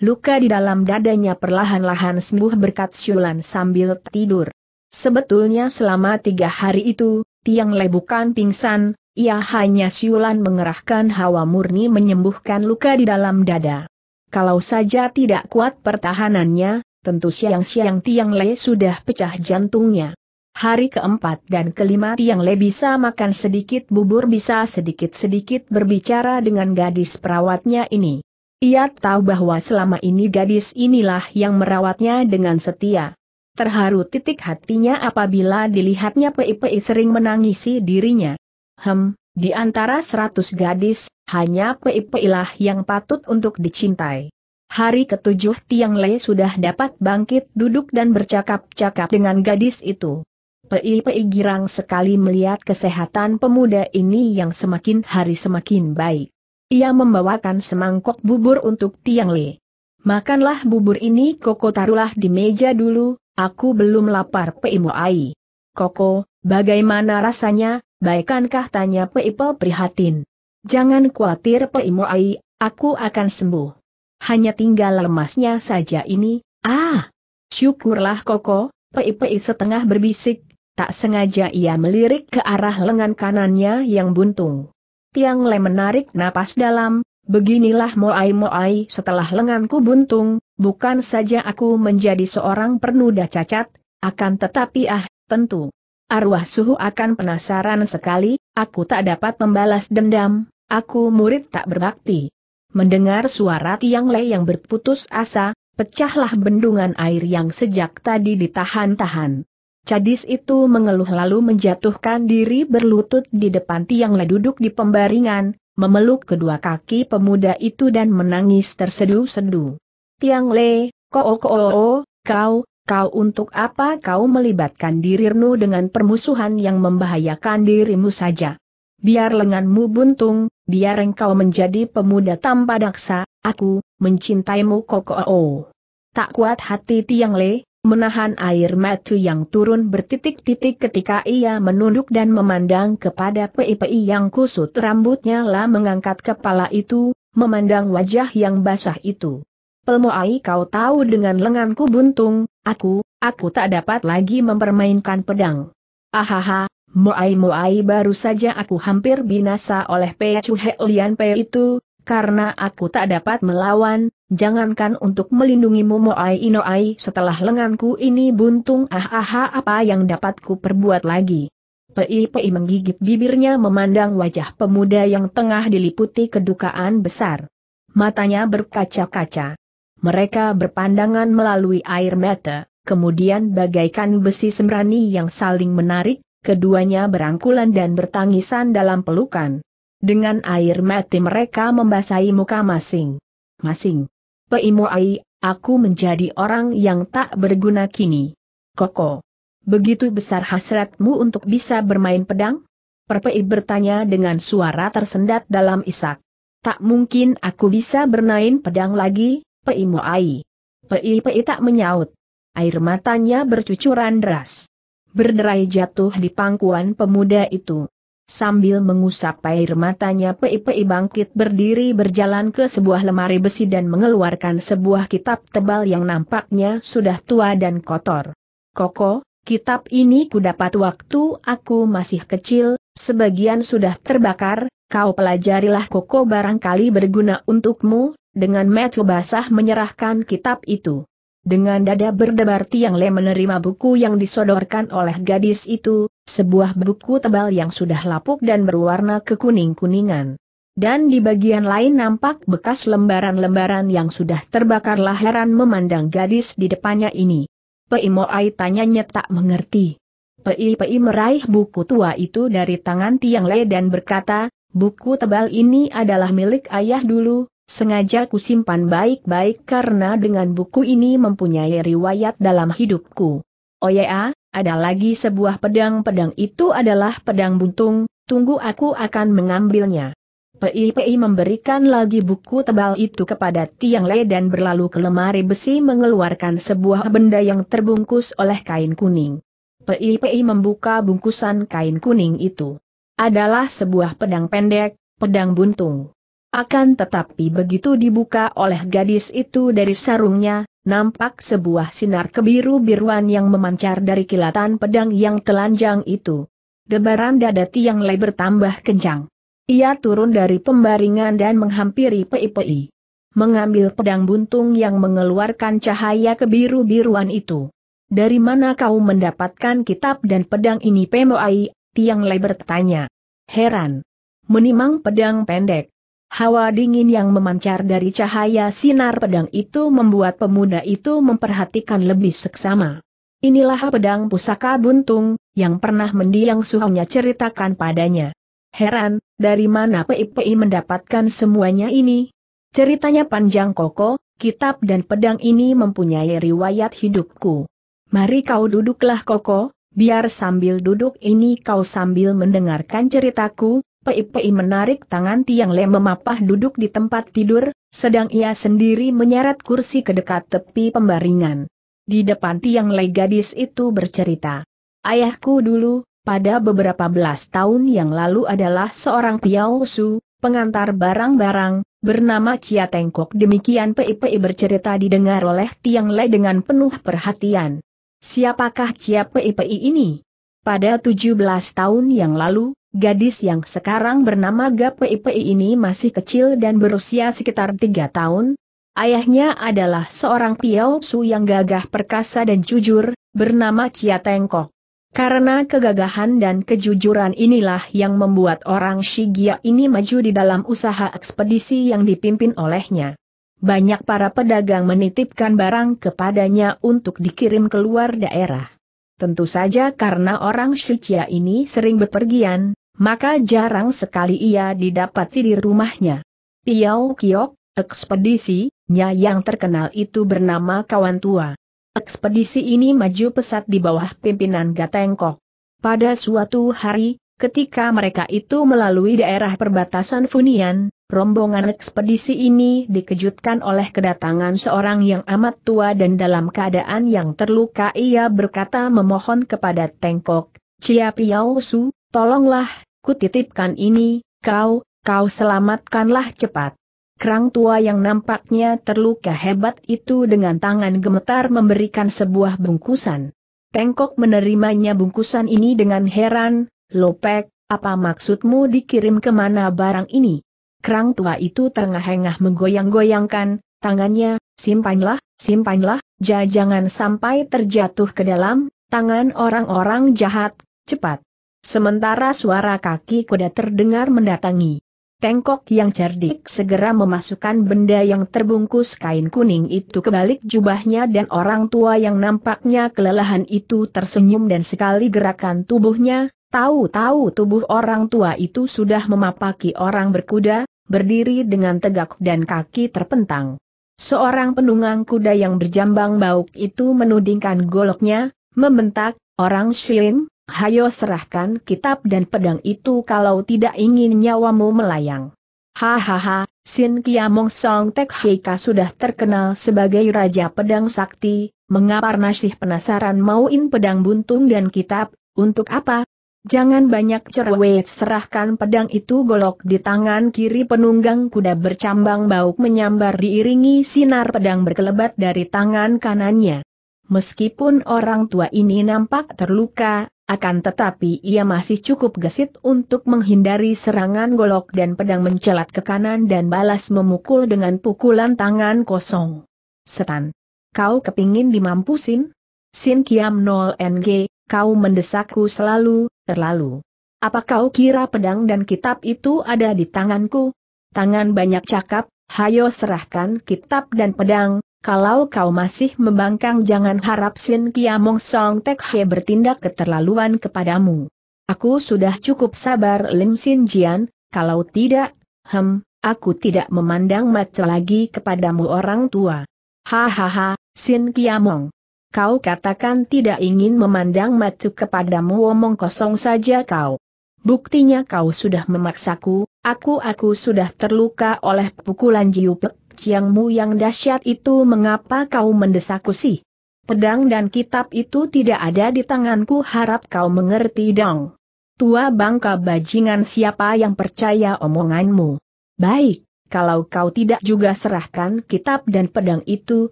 Speaker 1: Luka di dalam dadanya perlahan-lahan sembuh berkat Syulan sambil tidur. Sebetulnya selama tiga hari itu, Tiang Le bukan pingsan, ia hanya Syulan mengerahkan hawa murni menyembuhkan luka di dalam dada. Kalau saja tidak kuat pertahanannya, tentu siang-siang Tiang Le sudah pecah jantungnya. Hari keempat dan kelima Tiang Le bisa makan sedikit bubur bisa sedikit-sedikit berbicara dengan gadis perawatnya ini. Ia tahu bahwa selama ini gadis inilah yang merawatnya dengan setia. Terharu titik hatinya apabila dilihatnya Pei Pei sering menangisi dirinya. Hem, di antara seratus gadis, hanya Peipilah yang patut untuk dicintai. Hari ketujuh Tiang Le sudah dapat bangkit duduk dan bercakap-cakap dengan gadis itu. Pei-pei girang sekali melihat kesehatan pemuda ini yang semakin hari semakin baik. Ia membawakan semangkok bubur untuk Tiang Le. Makanlah bubur ini Koko taruhlah di meja dulu, aku belum lapar Pei Moai. Koko, bagaimana rasanya, Baikankah tanya Peipo prihatin? Jangan khawatir Pei Ai, aku akan sembuh. Hanya tinggal lemasnya saja ini, ah! Syukurlah Koko, Peipei setengah berbisik, tak sengaja ia melirik ke arah lengan kanannya yang buntung. Tiang Le menarik napas dalam, beginilah Moai-Moai setelah lenganku buntung, bukan saja aku menjadi seorang pernuda cacat, akan tetapi ah, tentu. Arwah suhu akan penasaran sekali, aku tak dapat membalas dendam, aku murid tak berbakti. Mendengar suara Tiang Le yang berputus asa, pecahlah bendungan air yang sejak tadi ditahan-tahan. Cadis itu mengeluh lalu menjatuhkan diri berlutut di depan tiang le duduk di pembaringan, memeluk kedua kaki pemuda itu dan menangis terseduh-seduh. Tiang le, o o kau, kau untuk apa kau melibatkan dirimu dengan permusuhan yang membahayakan dirimu saja. Biar lenganmu buntung, biar engkau menjadi pemuda tanpa daksa, aku, mencintaimu koko-o. Tak kuat hati Tiang Le, menahan air mata yang turun bertitik-titik ketika ia menunduk dan memandang kepada Pei Pei yang kusut rambutnya lah mengangkat kepala itu, memandang wajah yang basah itu. Pelmoai kau tahu dengan lenganku buntung, aku, aku tak dapat lagi mempermainkan pedang. Ahaha, Moai Moai baru saja aku hampir binasa oleh Pei Chu Lian Pei itu, karena aku tak dapat melawan, jangankan untuk melindungimu Moai Inoai setelah lenganku ini buntung ahaha aha apa yang dapatku perbuat lagi. Pei Pei menggigit bibirnya memandang wajah pemuda yang tengah diliputi kedukaan besar. Matanya berkaca-kaca. Mereka berpandangan melalui air mata, kemudian bagaikan besi semrani yang saling menarik, keduanya berangkulan dan bertangisan dalam pelukan. Dengan air mati mereka membasahi muka masing-masing. Peimuai, aku menjadi orang yang tak berguna kini. Koko. Begitu besar hasratmu untuk bisa bermain pedang? Perpei bertanya dengan suara tersendat dalam isak. Tak mungkin aku bisa bermain pedang lagi, Pei Moai. Pei Pei tak menyaut. Air matanya bercucuran deras. Berderai jatuh di pangkuan pemuda itu. Sambil mengusap air matanya Pei-Pei bangkit berdiri berjalan ke sebuah lemari besi dan mengeluarkan sebuah kitab tebal yang nampaknya sudah tua dan kotor. Koko, kitab ini kudapat waktu aku masih kecil, sebagian sudah terbakar, kau pelajarilah Koko barangkali berguna untukmu, dengan metu basah menyerahkan kitab itu. Dengan dada berdebar Tiang Le menerima buku yang disodorkan oleh gadis itu, sebuah buku tebal yang sudah lapuk dan berwarna kekuning-kuningan. Dan di bagian lain nampak bekas lembaran-lembaran yang sudah terbakar. laheran memandang gadis di depannya ini. Pei Moai tanyanya tak mengerti. Pei Pei meraih buku tua itu dari tangan Tiang Le dan berkata, buku tebal ini adalah milik ayah dulu, Sengaja kusimpan baik-baik karena dengan buku ini mempunyai riwayat dalam hidupku. Oh ya, ada lagi sebuah pedang-pedang itu adalah pedang buntung, tunggu aku akan mengambilnya. PIPI memberikan lagi buku tebal itu kepada Tiang Le dan berlalu ke lemari besi mengeluarkan sebuah benda yang terbungkus oleh kain kuning. PIPI membuka bungkusan kain kuning itu. Adalah sebuah pedang pendek, pedang buntung. Akan tetapi begitu dibuka oleh gadis itu dari sarungnya, nampak sebuah sinar kebiru-biruan yang memancar dari kilatan pedang yang telanjang itu. Debaran dada Tiang Lei bertambah kencang. Ia turun dari pembaringan dan menghampiri Pei-Pei. Mengambil pedang buntung yang mengeluarkan cahaya kebiru-biruan itu. Dari mana kau mendapatkan kitab dan pedang ini Pemoai? Tiang Lei bertanya. Heran. Menimang pedang pendek, Hawa dingin yang memancar dari cahaya sinar pedang itu membuat pemuda itu memperhatikan lebih seksama. Inilah pedang pusaka buntung, yang pernah mendiang suhunya ceritakan padanya. Heran, dari mana PIPI mendapatkan semuanya ini? Ceritanya panjang koko, kitab dan pedang ini mempunyai riwayat hidupku. Mari kau duduklah koko, biar sambil duduk ini kau sambil mendengarkan ceritaku, Pei-Pei menarik tangan Tiang Le memapah duduk di tempat tidur, sedang ia sendiri menyeret kursi ke dekat tepi pembaringan. Di depan Tiang Le gadis itu bercerita. Ayahku dulu, pada beberapa belas tahun yang lalu adalah seorang piausu, pengantar barang-barang, bernama Cia Tengkok. Demikian Pei-Pei bercerita didengar oleh Tiang Le dengan penuh perhatian. Siapakah Cia Pei-Pei ini? Pada 17 tahun yang lalu, Gadis yang sekarang bernama Gapipi ini masih kecil dan berusia sekitar tiga tahun. Ayahnya adalah seorang Piao Su yang gagah perkasa dan jujur, bernama Chia Tengkok. Karena kegagahan dan kejujuran inilah yang membuat orang Shigia ini maju di dalam usaha ekspedisi yang dipimpin olehnya. Banyak para pedagang menitipkan barang kepadanya untuk dikirim keluar daerah. Tentu saja karena orang Shigia ini sering bepergian, maka jarang sekali ia didapati di rumahnya. Piau Kiok, ekspedisi, yang terkenal itu bernama Kawan Tua. Ekspedisi ini maju pesat di bawah pimpinan Gatengkok. Pada suatu hari, ketika mereka itu melalui daerah perbatasan Funian, rombongan ekspedisi ini dikejutkan oleh kedatangan seorang yang amat tua dan dalam keadaan yang terluka ia berkata memohon kepada Tengkok, Cia Piao Su, Tolonglah, kutitipkan ini, kau, kau selamatkanlah cepat. Kerang tua yang nampaknya terluka hebat itu dengan tangan gemetar memberikan sebuah bungkusan. Tengkok menerimanya bungkusan ini dengan heran, Lopek, apa maksudmu dikirim kemana barang ini? Kerang tua itu terengah-engah menggoyang-goyangkan, tangannya, simpanlah, simpanlah, ja jangan sampai terjatuh ke dalam, tangan orang-orang jahat, cepat. Sementara suara kaki kuda terdengar mendatangi. Tengkok yang cerdik segera memasukkan benda yang terbungkus kain kuning itu ke balik jubahnya dan orang tua yang nampaknya kelelahan itu tersenyum dan sekali gerakan tubuhnya, tahu-tahu tubuh orang tua itu sudah memapaki orang berkuda, berdiri dengan tegak dan kaki terpentang. Seorang penunggang kuda yang berjambang bauk itu menudingkan goloknya, membentak, orang Shilim, Hayo serahkan kitab dan pedang itu kalau tidak ingin nyawamu melayang. Hahaha, Sin Kiamong Song Tek Hika sudah terkenal sebagai Raja Pedang Sakti, mengapa nasih penasaran mauin pedang buntung dan kitab, untuk apa? Jangan banyak cerewet serahkan pedang itu golok di tangan kiri penunggang kuda bercambang bauk menyambar diiringi sinar pedang berkelebat dari tangan kanannya. Meskipun orang tua ini nampak terluka, akan tetapi ia masih cukup gesit untuk menghindari serangan golok dan pedang mencelat ke kanan dan balas memukul dengan pukulan tangan kosong. Setan. Kau kepingin dimampusin? Sin Kiam Nol NG, kau mendesakku selalu, terlalu. Apa kau kira pedang dan kitab itu ada di tanganku? Tangan banyak cakap, hayo serahkan kitab dan pedang, kalau kau masih membangkang jangan harap Sin Kiamong Song Tek He bertindak keterlaluan kepadamu. Aku sudah cukup sabar Lim Sin Jian, kalau tidak, hem, aku tidak memandang mata lagi kepadamu orang tua. Hahaha, Sin Kiamong. Kau katakan tidak ingin memandang mata kepadamu omong kosong saja kau. Buktinya kau sudah memaksaku, aku-aku sudah terluka oleh pukulan jiupek Ciangmu yang dahsyat itu mengapa kau mendesakku sih? Pedang dan kitab itu tidak ada di tanganku harap kau mengerti dong. Tua bangka bajingan siapa yang percaya omonganmu? Baik, kalau kau tidak juga serahkan kitab dan pedang itu,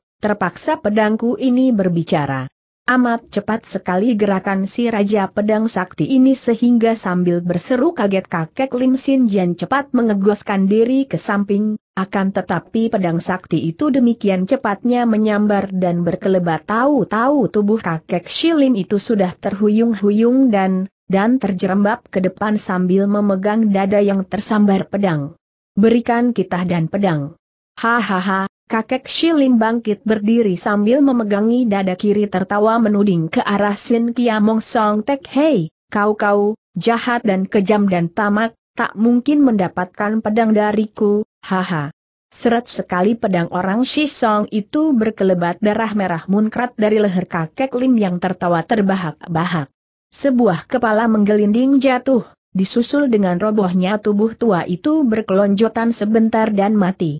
Speaker 1: terpaksa pedangku ini berbicara. Amat cepat sekali gerakan si Raja Pedang Sakti ini sehingga sambil berseru kaget kakek Lim Sin Jian cepat mengegoskan diri ke samping, akan tetapi pedang sakti itu demikian cepatnya menyambar dan berkelebat tahu-tahu tubuh kakek shilin itu sudah terhuyung-huyung dan, dan terjerembab ke depan sambil memegang dada yang tersambar pedang. Berikan kita dan pedang. Hahaha, Kakek Shilim bangkit berdiri sambil memegangi dada kiri tertawa menuding ke arah Sin Kiamong Song Tek Hei, kau-kau, jahat dan kejam dan tamak, tak mungkin mendapatkan pedang dariku, haha. Seret sekali pedang orang Shisong itu berkelebat darah merah munkrat dari leher kakek Lim yang tertawa terbahak-bahak. Sebuah kepala menggelinding jatuh, disusul dengan robohnya tubuh tua itu berkelonjotan sebentar dan mati.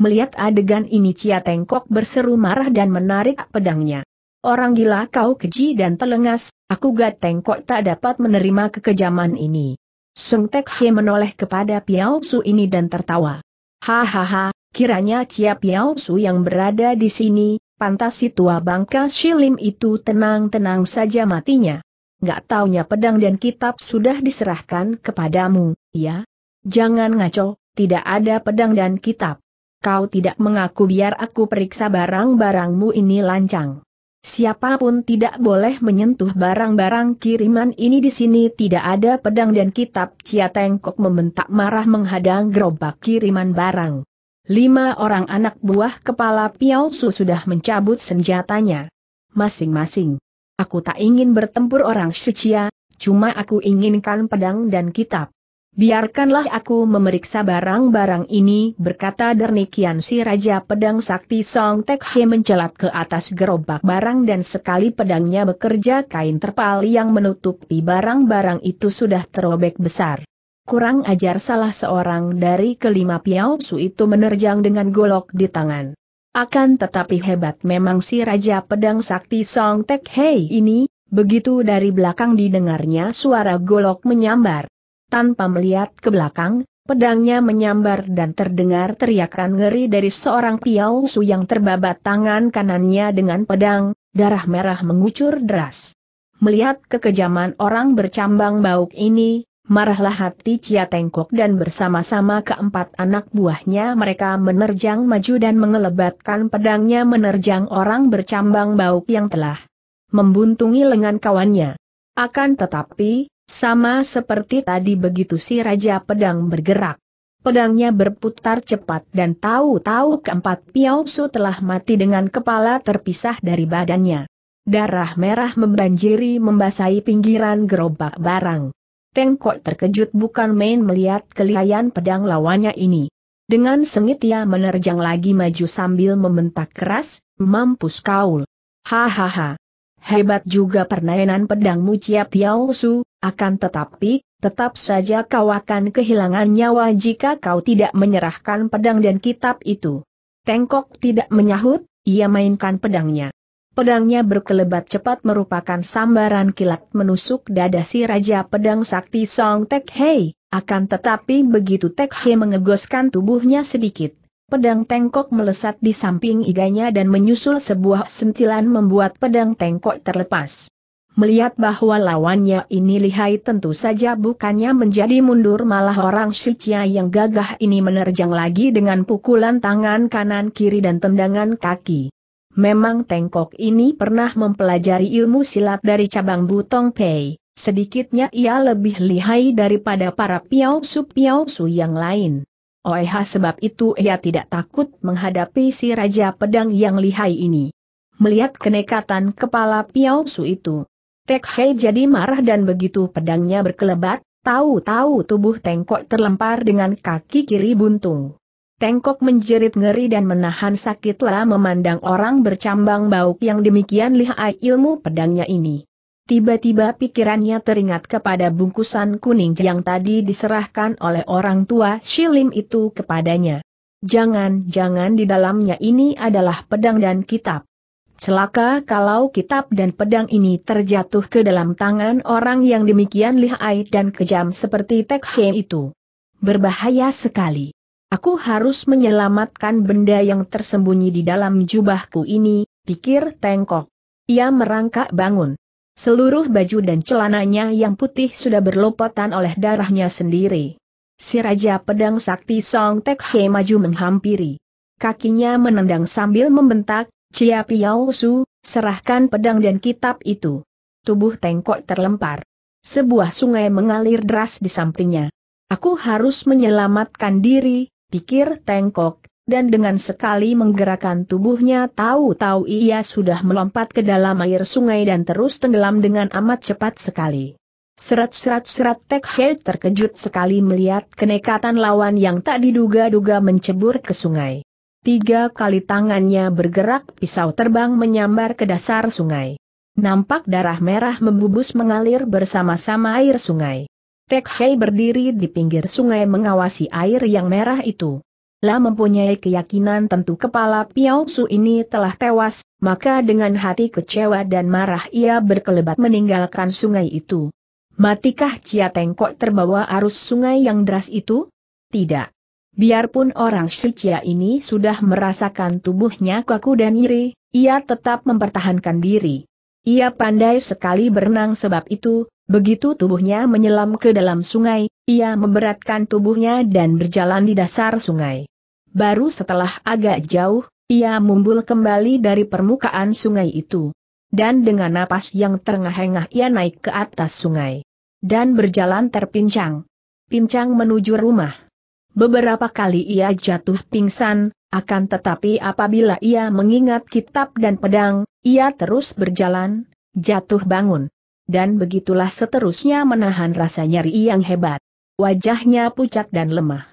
Speaker 1: Melihat adegan ini Cia Tengkok berseru marah dan menarik pedangnya. Orang gila kau keji dan telengas, aku gak Tengkok tak dapat menerima kekejaman ini. Sung Tek He menoleh kepada Piao Su ini dan tertawa. Hahaha, kiranya Cia Piao Su yang berada di sini, pantas si tua bangka Shilim itu tenang-tenang saja matinya. Gak taunya pedang dan kitab sudah diserahkan kepadamu, ya? Jangan ngaco, tidak ada pedang dan kitab kau tidak mengaku biar aku periksa barang-barangmu ini lancang. Siapapun tidak boleh menyentuh barang-barang kiriman ini di sini tidak ada pedang dan kitab Cia Tengkok membentak marah menghadang gerobak kiriman barang. Lima orang anak buah kepala Piao Su sudah mencabut senjatanya. Masing-masing. Aku tak ingin bertempur orang Shichia, cuma aku inginkan pedang dan kitab. Biarkanlah aku memeriksa barang-barang ini, berkata Dernikian si Raja Pedang Sakti Song Tek He mencelat ke atas gerobak barang dan sekali pedangnya bekerja kain terpal yang menutupi barang-barang itu sudah terobek besar. Kurang ajar salah seorang dari kelima Piao Su itu menerjang dengan golok di tangan. Akan tetapi hebat memang si Raja Pedang Sakti Song Tek He ini, begitu dari belakang didengarnya suara golok menyambar. Tanpa melihat ke belakang, pedangnya menyambar dan terdengar teriakan ngeri dari seorang piau Su yang terbabat tangan kanannya dengan pedang, darah merah mengucur deras. Melihat kekejaman orang bercambang bauk ini, marahlah hati Cia Tengkok dan bersama-sama keempat anak buahnya mereka menerjang maju dan mengelebatkan pedangnya menerjang orang bercambang bauk yang telah membuntungi lengan kawannya. Akan tetapi, sama seperti tadi begitu si Raja Pedang bergerak. Pedangnya berputar cepat dan tahu-tahu keempat Piausu telah mati dengan kepala terpisah dari badannya. Darah merah membanjiri membasahi pinggiran gerobak barang. Tengkok terkejut bukan main melihat kelihayan pedang lawannya ini. Dengan sengit ia menerjang lagi maju sambil membentak keras, mampus kaul. Hahaha. Hebat juga permainan pedangmu Cia Piausu, akan tetapi, tetap saja kau akan kehilangan nyawa jika kau tidak menyerahkan pedang dan kitab itu. Tengkok tidak menyahut, ia mainkan pedangnya. Pedangnya berkelebat cepat merupakan sambaran kilat menusuk dada si Raja Pedang Sakti Song Tek Hei, akan tetapi begitu Tek Hei mengegoskan tubuhnya sedikit, pedang tengkok melesat di samping iganya dan menyusul sebuah sentilan membuat pedang tengkok terlepas. Melihat bahwa lawannya ini lihai tentu saja bukannya menjadi mundur malah orang Shichia yang gagah ini menerjang lagi dengan pukulan tangan kanan kiri dan tendangan kaki. Memang Tengkok ini pernah mempelajari ilmu silat dari cabang Butong Pei, sedikitnya ia lebih lihai daripada para piausu Su yang lain. Oeha sebab itu ia tidak takut menghadapi si Raja Pedang yang lihai ini. Melihat kenekatan kepala Su itu, Tek Hei jadi marah dan begitu pedangnya berkelebat, tahu-tahu tubuh Tengkok terlempar dengan kaki kiri buntung. Tengkok menjerit ngeri dan menahan sakit memandang orang bercambang bauk yang demikian lihai ilmu pedangnya ini. Tiba-tiba pikirannya teringat kepada bungkusan kuning yang tadi diserahkan oleh orang tua Shilim itu kepadanya. Jangan-jangan di dalamnya ini adalah pedang dan kitab. Celaka kalau kitab dan pedang ini terjatuh ke dalam tangan orang yang demikian lihai dan kejam seperti Tek Hei itu. Berbahaya sekali. Aku harus menyelamatkan benda yang tersembunyi di dalam jubahku ini, pikir Tengkok. Ia merangkak bangun. Seluruh baju dan celananya yang putih sudah berlopotan oleh darahnya sendiri. Si Raja Pedang Sakti Song Tek Hei maju menghampiri. Kakinya menendang sambil membentak, Cia Piao Su, serahkan pedang dan kitab itu. Tubuh tengkok terlempar. Sebuah sungai mengalir deras di sampingnya. Aku harus menyelamatkan diri, pikir tengkok, dan dengan sekali menggerakkan tubuhnya tahu-tahu ia sudah melompat ke dalam air sungai dan terus tenggelam dengan amat cepat sekali. Serat-serat-serat Tek terkejut sekali melihat kenekatan lawan yang tak diduga-duga mencebur ke sungai. Tiga kali tangannya bergerak pisau terbang menyambar ke dasar sungai. Nampak darah merah membubus mengalir bersama-sama air sungai. Tek Hei berdiri di pinggir sungai mengawasi air yang merah itu. Lah mempunyai keyakinan tentu kepala Piao Su ini telah tewas, maka dengan hati kecewa dan marah ia berkelebat meninggalkan sungai itu. Matikah Cia Tengkok terbawa arus sungai yang deras itu? Tidak. Biarpun orang Shichia ini sudah merasakan tubuhnya kaku dan nyeri, ia tetap mempertahankan diri. Ia pandai sekali berenang sebab itu, begitu tubuhnya menyelam ke dalam sungai, ia memberatkan tubuhnya dan berjalan di dasar sungai. Baru setelah agak jauh, ia mumbul kembali dari permukaan sungai itu. Dan dengan napas yang terengah-engah ia naik ke atas sungai. Dan berjalan terpincang. Pincang menuju rumah. Beberapa kali ia jatuh pingsan, akan tetapi apabila ia mengingat kitab dan pedang, ia terus berjalan, jatuh bangun. Dan begitulah seterusnya menahan rasa nyeri yang hebat. Wajahnya pucat dan lemah.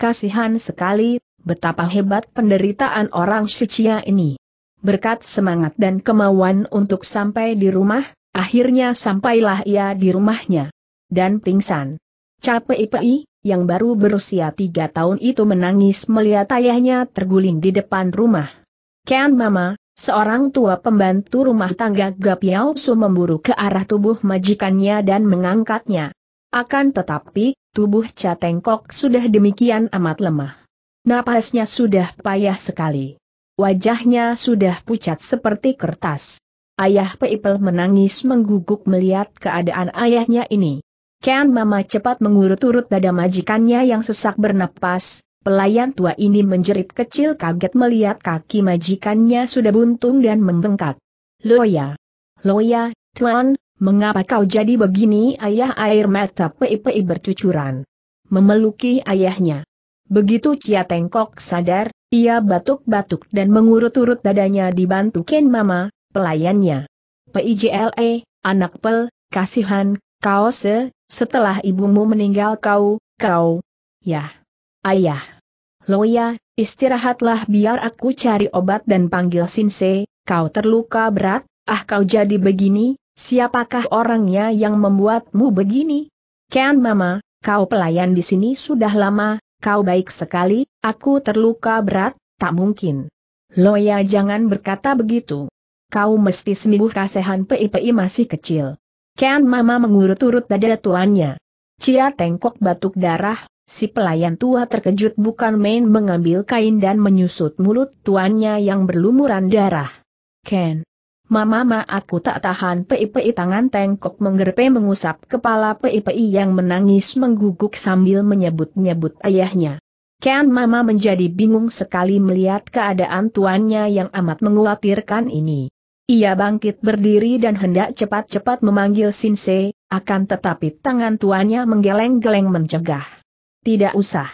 Speaker 1: Kasihan sekali, betapa hebat penderitaan orang Shichia ini. Berkat semangat dan kemauan untuk sampai di rumah, akhirnya sampailah ia di rumahnya. Dan pingsan. Capek pei yang baru berusia tiga tahun itu menangis melihat ayahnya terguling di depan rumah. Ken Mama, seorang tua pembantu rumah tangga Gapiao Su memburu ke arah tubuh majikannya dan mengangkatnya. Akan tetapi, tubuh Catengkok sudah demikian amat lemah. Napasnya sudah payah sekali. Wajahnya sudah pucat seperti kertas. Ayah Peipel menangis mengguguk melihat keadaan ayahnya ini. Ken Mama cepat mengurut-urut dada majikannya yang sesak bernapas, pelayan tua ini menjerit kecil kaget melihat kaki majikannya sudah buntung dan membengkak. Loya! Loya, Tuan, mengapa kau jadi begini ayah air mata pei-pei bercucuran. Memeluki ayahnya. Begitu Cia Tengkok sadar, ia batuk-batuk dan mengurut-urut dadanya dibantu Ken Mama, pelayannya. PIJLE, anak pel, kasihan, Kau se, setelah ibumu meninggal kau, kau. ya, Ayah. Loya, istirahatlah biar aku cari obat dan panggil Sinse, kau terluka berat, ah kau jadi begini, siapakah orangnya yang membuatmu begini? Ken Mama, kau pelayan di sini sudah lama, kau baik sekali, aku terluka berat, tak mungkin. Loya jangan berkata begitu. Kau mesti sembuh kasehan Pei masih kecil. Ken Mama mengurut-urut dada tuannya. Cia tengkok batuk darah, si pelayan tua terkejut bukan main mengambil kain dan menyusut mulut tuannya yang berlumuran darah. Ken. Mama ma aku tak tahan Pei Pei tangan tengkok menggerpe mengusap kepala Pei Pei yang menangis mengguguk sambil menyebut-nyebut ayahnya. Ken Mama menjadi bingung sekali melihat keadaan tuannya yang amat mengkhawatirkan ini. Ia bangkit berdiri dan hendak cepat-cepat memanggil Sinse, akan tetapi tangan tuannya menggeleng-geleng mencegah. Tidak usah.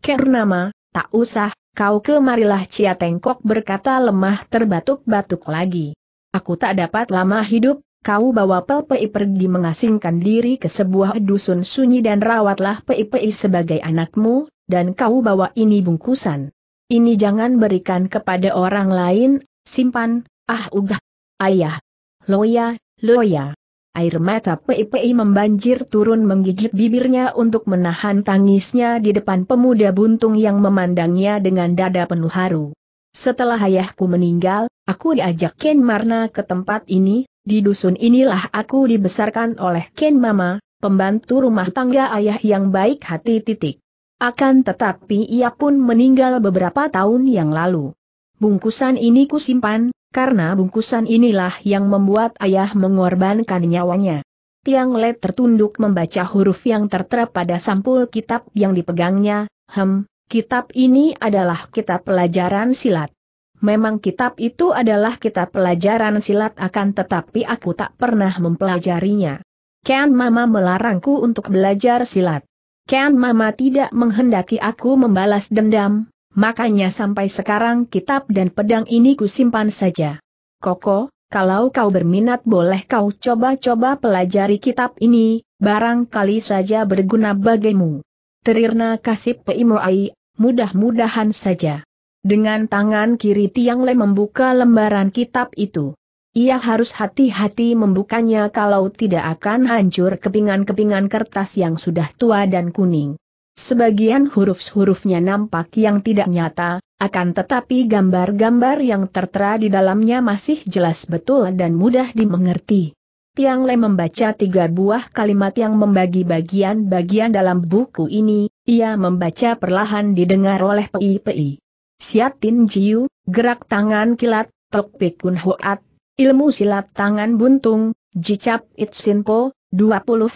Speaker 1: Kernama, tak usah, kau kemarilah Cia Tengkok berkata lemah terbatuk-batuk lagi. Aku tak dapat lama hidup, kau bawa Pelpei pergi mengasingkan diri ke sebuah dusun sunyi dan rawatlah Pei Pei sebagai anakmu, dan kau bawa ini bungkusan. Ini jangan berikan kepada orang lain, simpan, Ah ugah. Ayah. Loya, loya. Air mata PPI membanjir turun menggigit bibirnya untuk menahan tangisnya di depan pemuda buntung yang memandangnya dengan dada penuh haru. Setelah ayahku meninggal, aku diajak Ken Marna ke tempat ini, di dusun inilah aku dibesarkan oleh Ken Mama, pembantu rumah tangga ayah yang baik hati titik. Akan tetapi ia pun meninggal beberapa tahun yang lalu. Bungkusan ini kusimpan, karena bungkusan inilah yang membuat ayah mengorbankan nyawanya. Tiang Le tertunduk membaca huruf yang tertera pada sampul kitab yang dipegangnya, hem, kitab ini adalah kitab pelajaran silat. Memang kitab itu adalah kitab pelajaran silat akan tetapi aku tak pernah mempelajarinya. Ken Mama melarangku untuk belajar silat. Ken Mama tidak menghendaki aku membalas dendam, makanya sampai sekarang kitab dan pedang ini kusimpan saja. Koko, kalau kau berminat boleh kau coba-coba pelajari kitab ini, barangkali saja berguna bagimu. Terirna kasih peimoai, mudah-mudahan saja. Dengan tangan kiri Tiang Le membuka lembaran kitab itu. Ia harus hati-hati membukanya kalau tidak akan hancur kepingan-kepingan kertas yang sudah tua dan kuning. Sebagian huruf-hurufnya nampak yang tidak nyata, akan tetapi gambar-gambar yang tertera di dalamnya masih jelas betul dan mudah dimengerti. Tiang Le membaca tiga buah kalimat yang membagi bagian-bagian dalam buku ini, ia membaca perlahan didengar oleh Pei Pei. Siatin Jiu, gerak tangan kilat, Tok Pekun Hoat, ilmu silat tangan buntung, Jicap Itsinpo, 21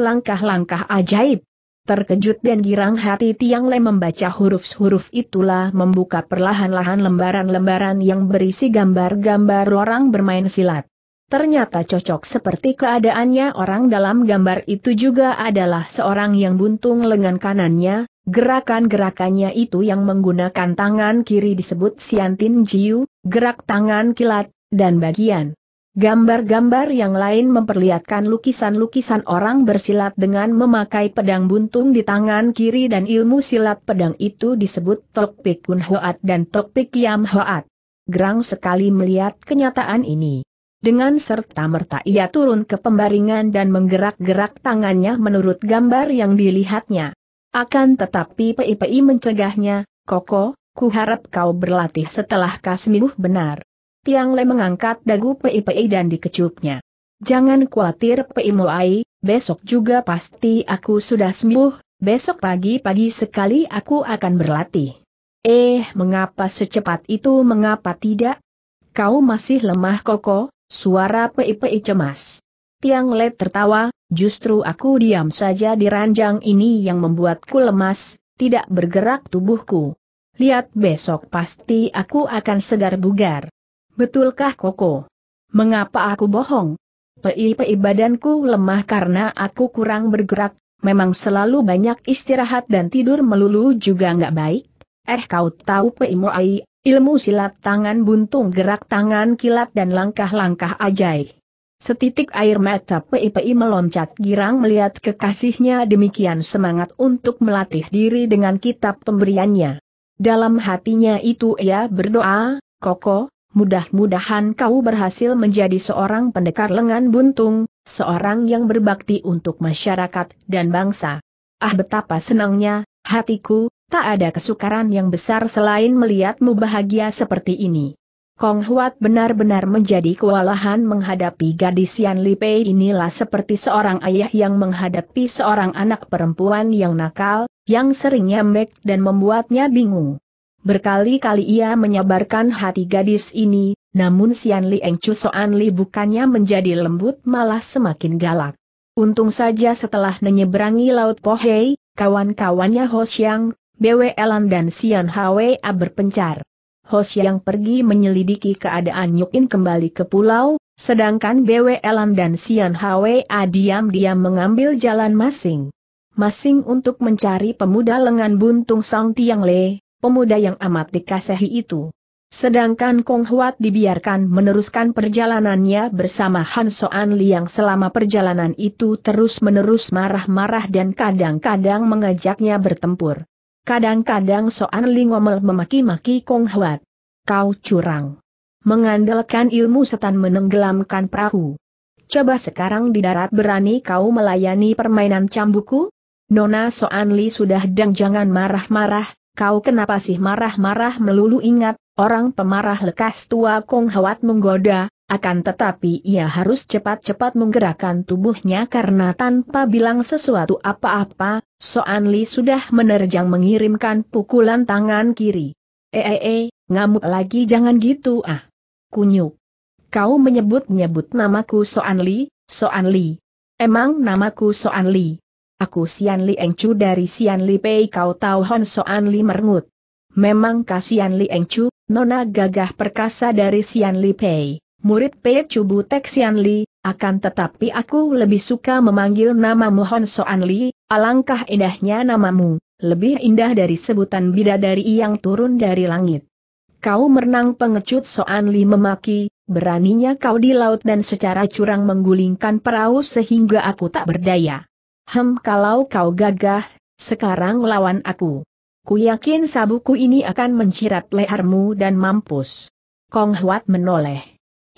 Speaker 1: langkah-langkah ajaib, Terkejut dan girang hati Tiang Le membaca huruf-huruf itulah membuka perlahan-lahan lembaran-lembaran yang berisi gambar-gambar orang bermain silat. Ternyata cocok seperti keadaannya orang dalam gambar itu juga adalah seorang yang buntung lengan kanannya, gerakan-gerakannya itu yang menggunakan tangan kiri disebut Siantin Jiu, gerak tangan kilat, dan bagian Gambar-gambar yang lain memperlihatkan lukisan-lukisan orang bersilat dengan memakai pedang buntung di tangan kiri dan ilmu silat pedang itu disebut Tokpik Kun Hoat dan Tokpik Yam Hoat. Gerang sekali melihat kenyataan ini. Dengan serta-merta ia turun ke pembaringan dan menggerak-gerak tangannya menurut gambar yang dilihatnya. Akan tetapi PIPI mencegahnya, Koko, kuharap kau berlatih setelah kasmiuh benar. Tiang Le mengangkat dagu PIPI dan dikecupnya. Jangan khawatir Moai, besok juga pasti aku sudah sembuh, besok pagi-pagi sekali aku akan berlatih. Eh, mengapa secepat itu mengapa tidak? Kau masih lemah koko, suara PIPI cemas. Tiang Le tertawa, justru aku diam saja di ranjang ini yang membuatku lemas, tidak bergerak tubuhku. Lihat besok pasti aku akan segar bugar. Betulkah Koko? Mengapa aku bohong? Pei pei badanku lemah karena aku kurang bergerak, memang selalu banyak istirahat dan tidur melulu juga nggak baik. Eh kau tahu pei Moai, ilmu silat tangan buntung gerak tangan kilat dan langkah-langkah ajaib. Setitik air mata pei pei meloncat girang melihat kekasihnya demikian semangat untuk melatih diri dengan kitab pemberiannya. Dalam hatinya itu ia berdoa, Koko, Mudah-mudahan kau berhasil menjadi seorang pendekar lengan buntung, seorang yang berbakti untuk masyarakat dan bangsa. Ah betapa senangnya, hatiku, tak ada kesukaran yang besar selain melihatmu bahagia seperti ini. Kong Huat benar-benar menjadi kewalahan menghadapi gadis Yan Li Pei inilah seperti seorang ayah yang menghadapi seorang anak perempuan yang nakal, yang sering nyampek dan membuatnya bingung. Berkali-kali ia menyabarkan hati gadis ini, namun Sian Li Eng Soan Li bukannya menjadi lembut malah semakin galak. Untung saja setelah menyeberangi Laut Pohei, kawan-kawannya Ho Xiang, Bwe Elan dan Sian A berpencar. Ho Xiang pergi menyelidiki keadaan Yukin kembali ke pulau, sedangkan Bwe Elan dan Sian A diam-diam mengambil jalan masing. Masing untuk mencari pemuda lengan buntung Sang Tiang Le, pemuda yang amat dikasihi itu. Sedangkan Kong Huat dibiarkan meneruskan perjalanannya bersama Han Soan yang selama perjalanan itu terus-menerus marah-marah dan kadang-kadang mengajaknya bertempur. Kadang-kadang Soan Li ngomel memaki-maki Kong Huat. Kau curang. Mengandalkan ilmu setan menenggelamkan perahu. Coba sekarang di darat berani kau melayani permainan cambuku? Nona Soan Li sudah dan jangan marah-marah, kau kenapa sih marah-marah melulu ingat, orang pemarah lekas tua Kong Hawat menggoda, akan tetapi ia harus cepat-cepat menggerakkan tubuhnya karena tanpa bilang sesuatu apa-apa, Soan Li sudah menerjang mengirimkan pukulan tangan kiri. eh, eh, eh ngamuk lagi jangan gitu ah. Kunyuk. Kau menyebut-nyebut namaku Soan Li, Soan Li. Emang namaku Soan Li. Aku Sian Li Eng dari Sian Li Pei kau tahu Hon Soan Li merengut. Memang kasihan Li Eng nona gagah perkasa dari Sian Li Pei, murid Pei Chu Butek Sian Li, akan tetapi aku lebih suka memanggil namamu Hon Soan Li, alangkah indahnya namamu, lebih indah dari sebutan bidadari yang turun dari langit. Kau merenang pengecut Soan Li memaki, beraninya kau di laut dan secara curang menggulingkan perahu sehingga aku tak berdaya. Hem kalau kau gagah, sekarang lawan aku. Ku yakin sabuku ini akan mencirat lehermu dan mampus. Kong Huat menoleh.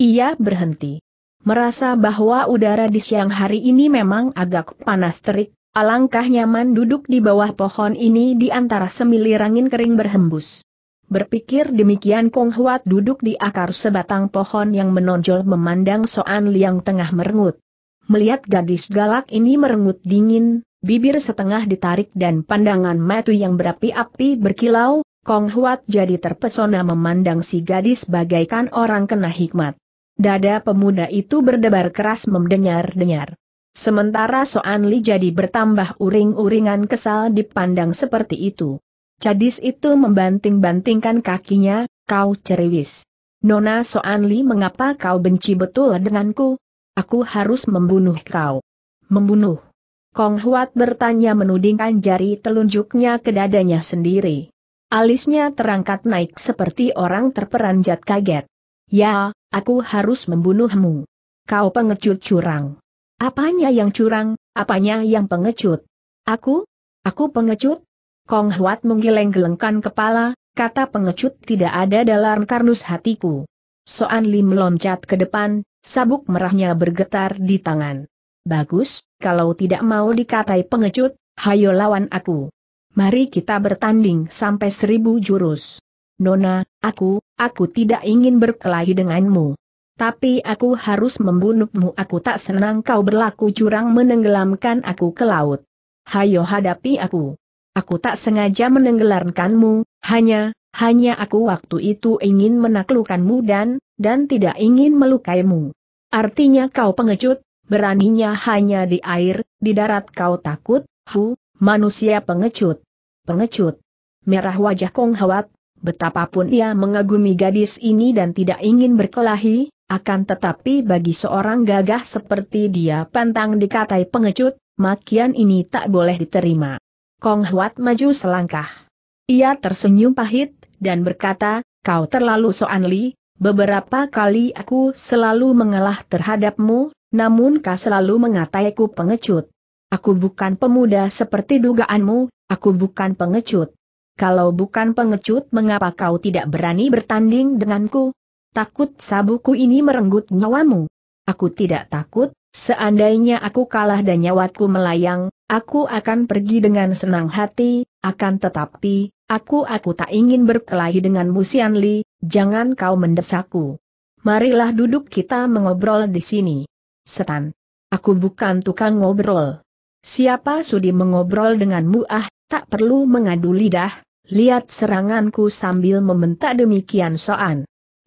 Speaker 1: Ia berhenti. Merasa bahwa udara di siang hari ini memang agak panas terik, alangkah nyaman duduk di bawah pohon ini di antara semilir angin kering berhembus. Berpikir demikian Kong Huat duduk di akar sebatang pohon yang menonjol memandang Soan Liang tengah merengut. Melihat gadis galak ini merengut dingin, bibir setengah ditarik dan pandangan matu yang berapi-api berkilau, Kong Huat jadi terpesona memandang si gadis bagaikan orang kena hikmat. Dada pemuda itu berdebar keras mendengar-dengar. Sementara Soan Li jadi bertambah uring-uringan kesal dipandang seperti itu. Cadis itu membanting-bantingkan kakinya, kau ceriwis. Nona Soan Li mengapa kau benci betul denganku? Aku harus membunuh kau. Membunuh. Kong Huat bertanya menudingkan jari telunjuknya ke dadanya sendiri. Alisnya terangkat naik seperti orang terperanjat kaget. Ya, aku harus membunuhmu. Kau pengecut curang. Apanya yang curang, apanya yang pengecut? Aku? Aku pengecut? Kong Huat menggeleng-gelengkan kepala, kata pengecut tidak ada dalam karnus hatiku. Soan Lim meloncat ke depan, sabuk merahnya bergetar di tangan. Bagus, kalau tidak mau dikatai pengecut, hayo lawan aku. Mari kita bertanding sampai seribu jurus. Nona, aku, aku tidak ingin berkelahi denganmu. Tapi aku harus membunuhmu aku tak senang kau berlaku curang menenggelamkan aku ke laut. Hayo hadapi aku. Aku tak sengaja menenggelamkanmu, hanya, hanya aku waktu itu ingin menaklukkanmu dan, dan tidak ingin melukaimu. Artinya kau pengecut, beraninya hanya di air, di darat kau takut, hu, manusia pengecut. Pengecut. Merah wajah Kong Hawat, betapapun ia mengagumi gadis ini dan tidak ingin berkelahi, akan tetapi bagi seorang gagah seperti dia pantang dikatai pengecut, makian ini tak boleh diterima. Kong Huat maju selangkah. Ia tersenyum pahit, dan berkata, kau terlalu soan Li, beberapa kali aku selalu mengalah terhadapmu, namun kau selalu mengataiku pengecut. Aku bukan pemuda seperti dugaanmu, aku bukan pengecut. Kalau bukan pengecut mengapa kau tidak berani bertanding denganku? Takut sabuku ini merenggut nyawamu. Aku tidak takut, seandainya aku kalah dan nyawaku melayang, aku akan pergi dengan senang hati, akan tetapi, aku-aku tak ingin berkelahi dengan Musian Li, jangan kau mendesakku. Marilah duduk kita mengobrol di sini. Setan. Aku bukan tukang ngobrol. Siapa sudi mengobrol denganmu ah, tak perlu mengadu lidah, lihat seranganku sambil membentak demikian soan.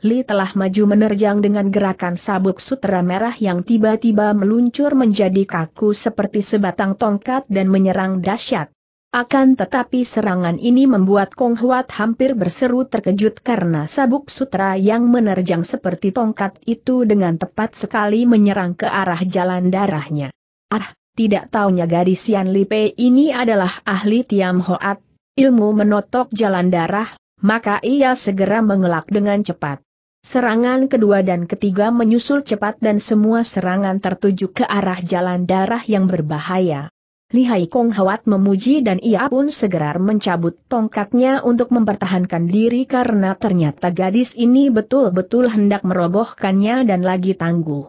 Speaker 1: Li telah maju menerjang dengan gerakan sabuk sutera merah yang tiba-tiba meluncur menjadi kaku seperti sebatang tongkat dan menyerang dahsyat. Akan tetapi serangan ini membuat Kong Huat hampir berseru terkejut karena sabuk sutra yang menerjang seperti tongkat itu dengan tepat sekali menyerang ke arah jalan darahnya. Ah, tidak taunya gadis Yan Lipe ini adalah ahli Tiam Hoat, ilmu menotok jalan darah, maka ia segera mengelak dengan cepat. Serangan kedua dan ketiga menyusul cepat dan semua serangan tertuju ke arah jalan darah yang berbahaya. Li Hai Kong Hawat memuji dan ia pun segera mencabut tongkatnya untuk mempertahankan diri karena ternyata gadis ini betul-betul hendak merobohkannya dan lagi tangguh.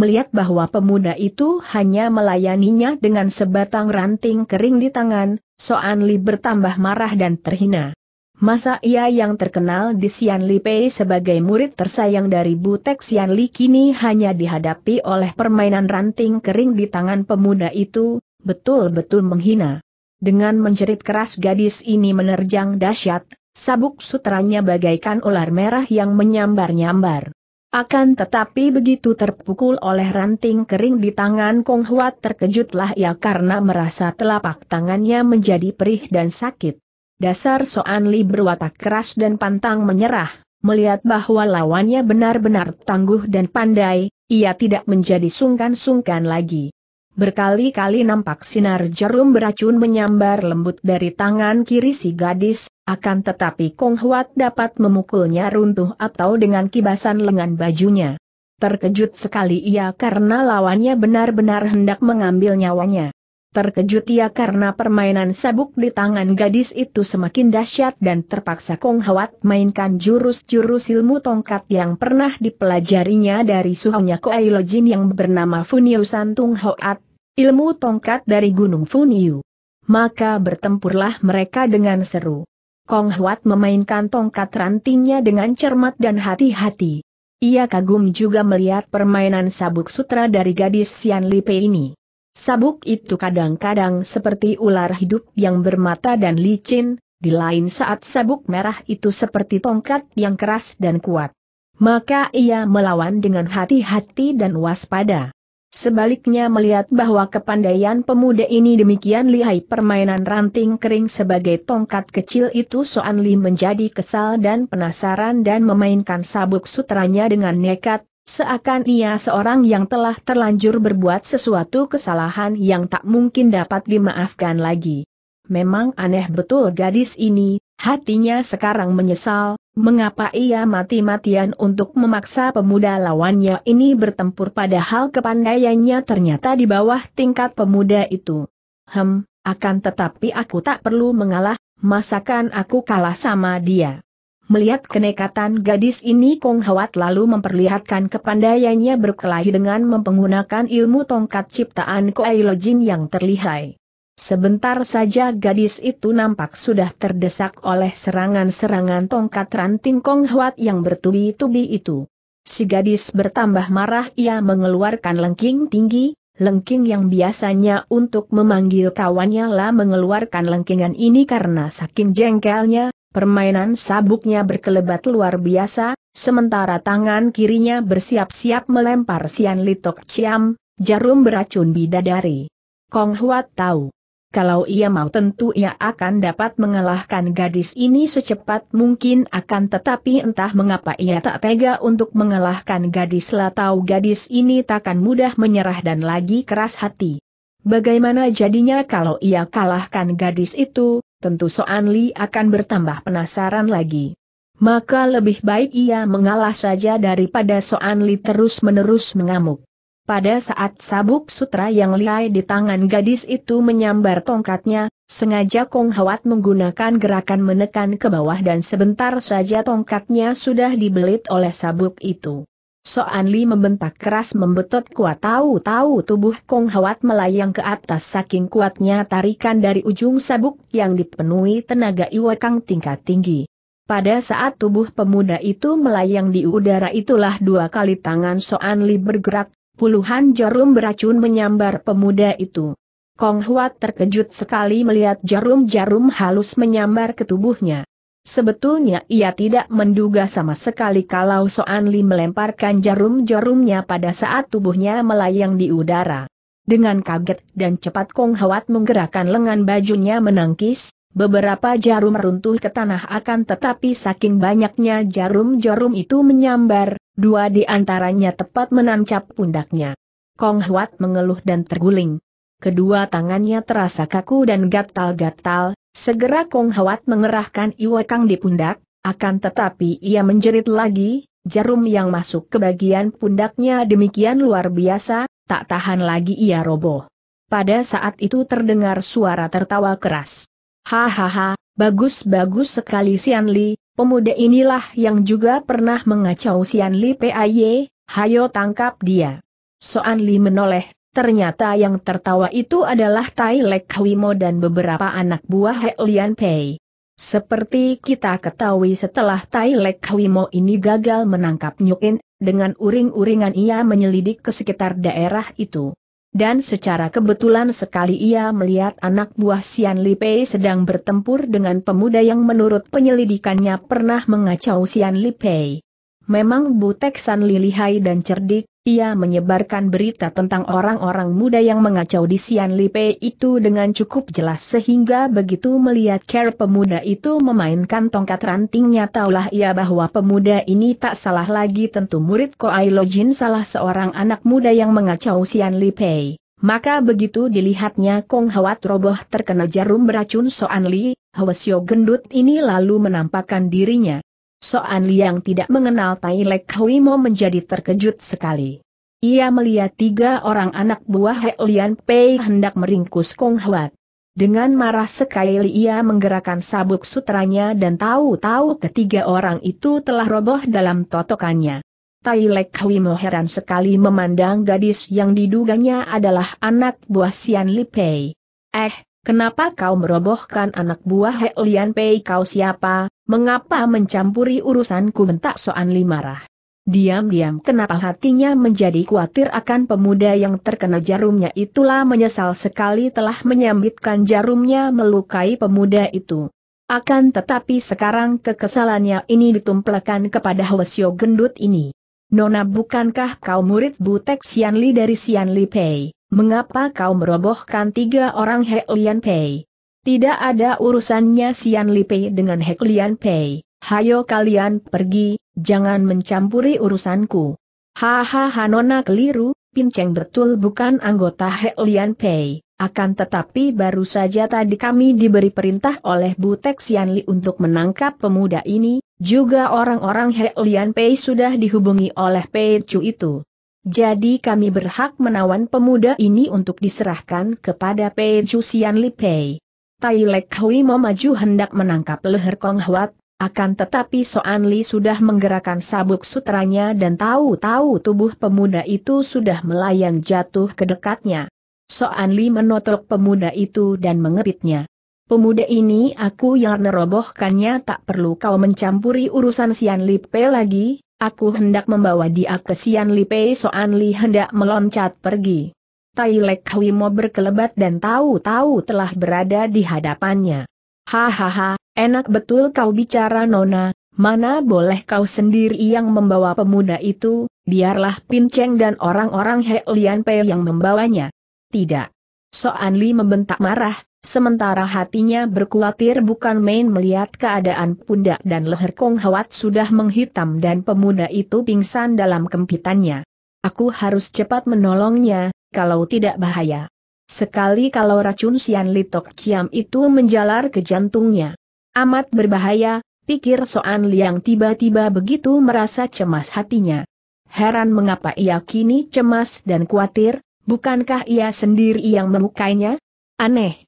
Speaker 1: Melihat bahwa pemuda itu hanya melayaninya dengan sebatang ranting kering di tangan, Soan Li bertambah marah dan terhina. Masa ia yang terkenal di Sian Li Pei sebagai murid tersayang dari Butek Sian Li kini hanya dihadapi oleh permainan ranting kering di tangan pemuda itu, betul-betul menghina. Dengan menjerit keras gadis ini menerjang dahsyat, sabuk sutranya bagaikan ular merah yang menyambar-nyambar. Akan tetapi begitu terpukul oleh ranting kering di tangan Kong Huat terkejutlah ia karena merasa telapak tangannya menjadi perih dan sakit. Dasar Soan Li berwatak keras dan pantang menyerah, melihat bahwa lawannya benar-benar tangguh dan pandai, ia tidak menjadi sungkan-sungkan lagi. Berkali-kali nampak sinar jarum beracun menyambar lembut dari tangan kiri si gadis, akan tetapi Kong Huat dapat memukulnya runtuh atau dengan kibasan lengan bajunya. Terkejut sekali ia karena lawannya benar-benar hendak mengambil nyawanya. Terkejut ia karena permainan sabuk di tangan gadis itu semakin dahsyat dan terpaksa Kong Huat mainkan jurus-jurus ilmu tongkat yang pernah dipelajarinya dari suhunya Koai Lojin yang bernama Funio Santung Hoat, ilmu tongkat dari Gunung Funiu. Maka bertempurlah mereka dengan seru. Kong Huat memainkan tongkat rantingnya dengan cermat dan hati-hati. Ia kagum juga melihat permainan sabuk sutra dari gadis Sian Lipe ini. Sabuk itu kadang-kadang seperti ular hidup yang bermata dan licin, di lain saat sabuk merah itu seperti tongkat yang keras dan kuat. Maka ia melawan dengan hati-hati dan waspada. Sebaliknya melihat bahwa kepandaian pemuda ini demikian lihai permainan ranting kering sebagai tongkat kecil itu Soan Li menjadi kesal dan penasaran dan memainkan sabuk sutranya dengan nekat, seakan ia seorang yang telah terlanjur berbuat sesuatu kesalahan yang tak mungkin dapat dimaafkan lagi. Memang aneh betul gadis ini, hatinya sekarang menyesal, mengapa ia mati-matian untuk memaksa pemuda lawannya ini bertempur padahal kepandaiannya ternyata di bawah tingkat pemuda itu. Hem, akan tetapi aku tak perlu mengalah, masakan aku kalah sama dia. Melihat kenekatan gadis ini Kong Hawat lalu memperlihatkan kepandaiannya berkelahi dengan menggunakan ilmu tongkat ciptaan Koei Lojin yang terlihai. Sebentar saja gadis itu nampak sudah terdesak oleh serangan-serangan tongkat ranting Kong Huat yang bertubi-tubi itu. Si gadis bertambah marah ia mengeluarkan lengking tinggi, lengking yang biasanya untuk memanggil kawannya lah mengeluarkan lengkingan ini karena saking jengkelnya, permainan sabuknya berkelebat luar biasa, sementara tangan kirinya bersiap-siap melempar sian litok ciam, jarum beracun bidadari. Kong Huat tahu kalau ia mau tentu ia akan dapat mengalahkan gadis ini secepat mungkin akan tetapi entah mengapa ia tak tega untuk mengalahkan gadis latau gadis ini takkan mudah menyerah dan lagi keras hati. Bagaimana jadinya kalau ia kalahkan gadis itu, tentu Soan Li akan bertambah penasaran lagi. Maka lebih baik ia mengalah saja daripada Soan Li terus-menerus mengamuk. Pada saat sabuk sutra yang lihai di tangan gadis itu menyambar tongkatnya, sengaja Kong Hawat menggunakan gerakan menekan ke bawah dan sebentar saja tongkatnya sudah dibelit oleh sabuk itu. Soan Li membentak keras membetot kuat tahu-tahu tubuh Kong Hawat melayang ke atas saking kuatnya tarikan dari ujung sabuk yang dipenuhi tenaga iwakang tingkat tinggi. Pada saat tubuh pemuda itu melayang di udara itulah dua kali tangan Soan Li bergerak, puluhan jarum beracun menyambar pemuda itu. Kong Huat terkejut sekali melihat jarum-jarum halus menyambar ke tubuhnya. Sebetulnya ia tidak menduga sama sekali kalau Soan Li melemparkan jarum-jarumnya pada saat tubuhnya melayang di udara. Dengan kaget dan cepat Kong Huat menggerakkan lengan bajunya menangkis, beberapa jarum runtuh ke tanah akan tetapi saking banyaknya jarum-jarum itu menyambar, Dua di antaranya tepat menancap pundaknya. Kong Huat mengeluh dan terguling. Kedua tangannya terasa kaku dan gatal-gatal, segera Kong Huat mengerahkan kang di pundak, akan tetapi ia menjerit lagi, jarum yang masuk ke bagian pundaknya demikian luar biasa, tak tahan lagi ia roboh. Pada saat itu terdengar suara tertawa keras. Hahaha, bagus-bagus sekali Sian Li, Pemuda inilah yang juga pernah mengacau Sian Li P.A.Y., hayo tangkap dia. Soan Li menoleh, ternyata yang tertawa itu adalah Tai Lek Kwimo dan beberapa anak buah He Lian Pei. Seperti kita ketahui setelah Tai Lek Kwimo ini gagal menangkap Nyukin, dengan uring-uringan ia menyelidik ke sekitar daerah itu. Dan secara kebetulan sekali ia melihat anak buah Sian Li Pei sedang bertempur dengan pemuda yang menurut penyelidikannya pernah mengacau Sian Li Pei. Memang Butek Sanli Lilihai dan cerdik, ia menyebarkan berita tentang orang-orang muda yang mengacau di Sian Lipe itu dengan cukup jelas sehingga begitu melihat care pemuda itu memainkan tongkat rantingnya taulah ia bahwa pemuda ini tak salah lagi tentu murid Koai Jin salah seorang anak muda yang mengacau Sian Lipe. Maka begitu dilihatnya Kong Hawat roboh terkena jarum beracun Soan Li, Hwasyo gendut ini lalu menampakkan dirinya. Soan Liang tidak mengenal Tai Lek Hui Mo menjadi terkejut sekali. Ia melihat tiga orang anak buah He Lian Pei hendak meringkus Kong Huat. Dengan marah sekali ia menggerakkan sabuk sutranya dan tahu-tahu ketiga orang itu telah roboh dalam totokannya. Tai Lek Hui Mo heran sekali memandang gadis yang diduganya adalah anak buah Sian Li Pei. Eh, Kenapa kau merobohkan anak buah He Lian Pei kau siapa, mengapa mencampuri urusanku bentak Soan Li marah. Diam-diam kenapa hatinya menjadi khawatir akan pemuda yang terkena jarumnya itulah menyesal sekali telah menyambitkan jarumnya melukai pemuda itu. Akan tetapi sekarang kekesalannya ini ditumpelkan kepada Hwasyo gendut ini. Nona bukankah kau murid Butek Sianli dari Sianli Pei? Mengapa kau merobohkan tiga orang He Lian Pei? Tidak ada urusannya Sian Li Pei dengan He Lian Pei. Hayo kalian pergi, jangan mencampuri urusanku. Hahaha Nona keliru, Pinceng betul bukan anggota He Lian Pei. Akan tetapi baru saja tadi kami diberi perintah oleh Butek Sian Li untuk menangkap pemuda ini, juga orang-orang He Lian Pei sudah dihubungi oleh Pei Chu itu. Jadi kami berhak menawan pemuda ini untuk diserahkan kepada Pei Sian Li Pei. Tai Lek Hui memaju hendak menangkap leher Kong Huat, akan tetapi Soan Li sudah menggerakkan sabuk sutranya dan tahu-tahu tubuh pemuda itu sudah melayang jatuh ke dekatnya. Soan Li menotok pemuda itu dan mengepitnya. Pemuda ini aku yang nerobohkannya tak perlu kau mencampuri urusan Sian Li Pei lagi, Aku hendak membawa dia ke Sian Li Pei Soan Li hendak meloncat pergi. Tai Lek Hwimo berkelebat dan tahu-tahu telah berada di hadapannya. Hahaha, enak betul kau bicara Nona, mana boleh kau sendiri yang membawa pemuda itu, biarlah Pinceng dan orang-orang He Lian Pei yang membawanya. Tidak. Soan Li membentak marah, Sementara hatinya berkuatir bukan main melihat keadaan pundak dan leher Kong Hawat sudah menghitam dan pemuda itu pingsan dalam kempitannya. Aku harus cepat menolongnya, kalau tidak bahaya. Sekali kalau racun Sian Litok Ciam itu menjalar ke jantungnya. Amat berbahaya, pikir Soan Liang tiba-tiba begitu merasa cemas hatinya. Heran mengapa ia kini cemas dan khawatir, bukankah ia sendiri yang melukainya? Aneh.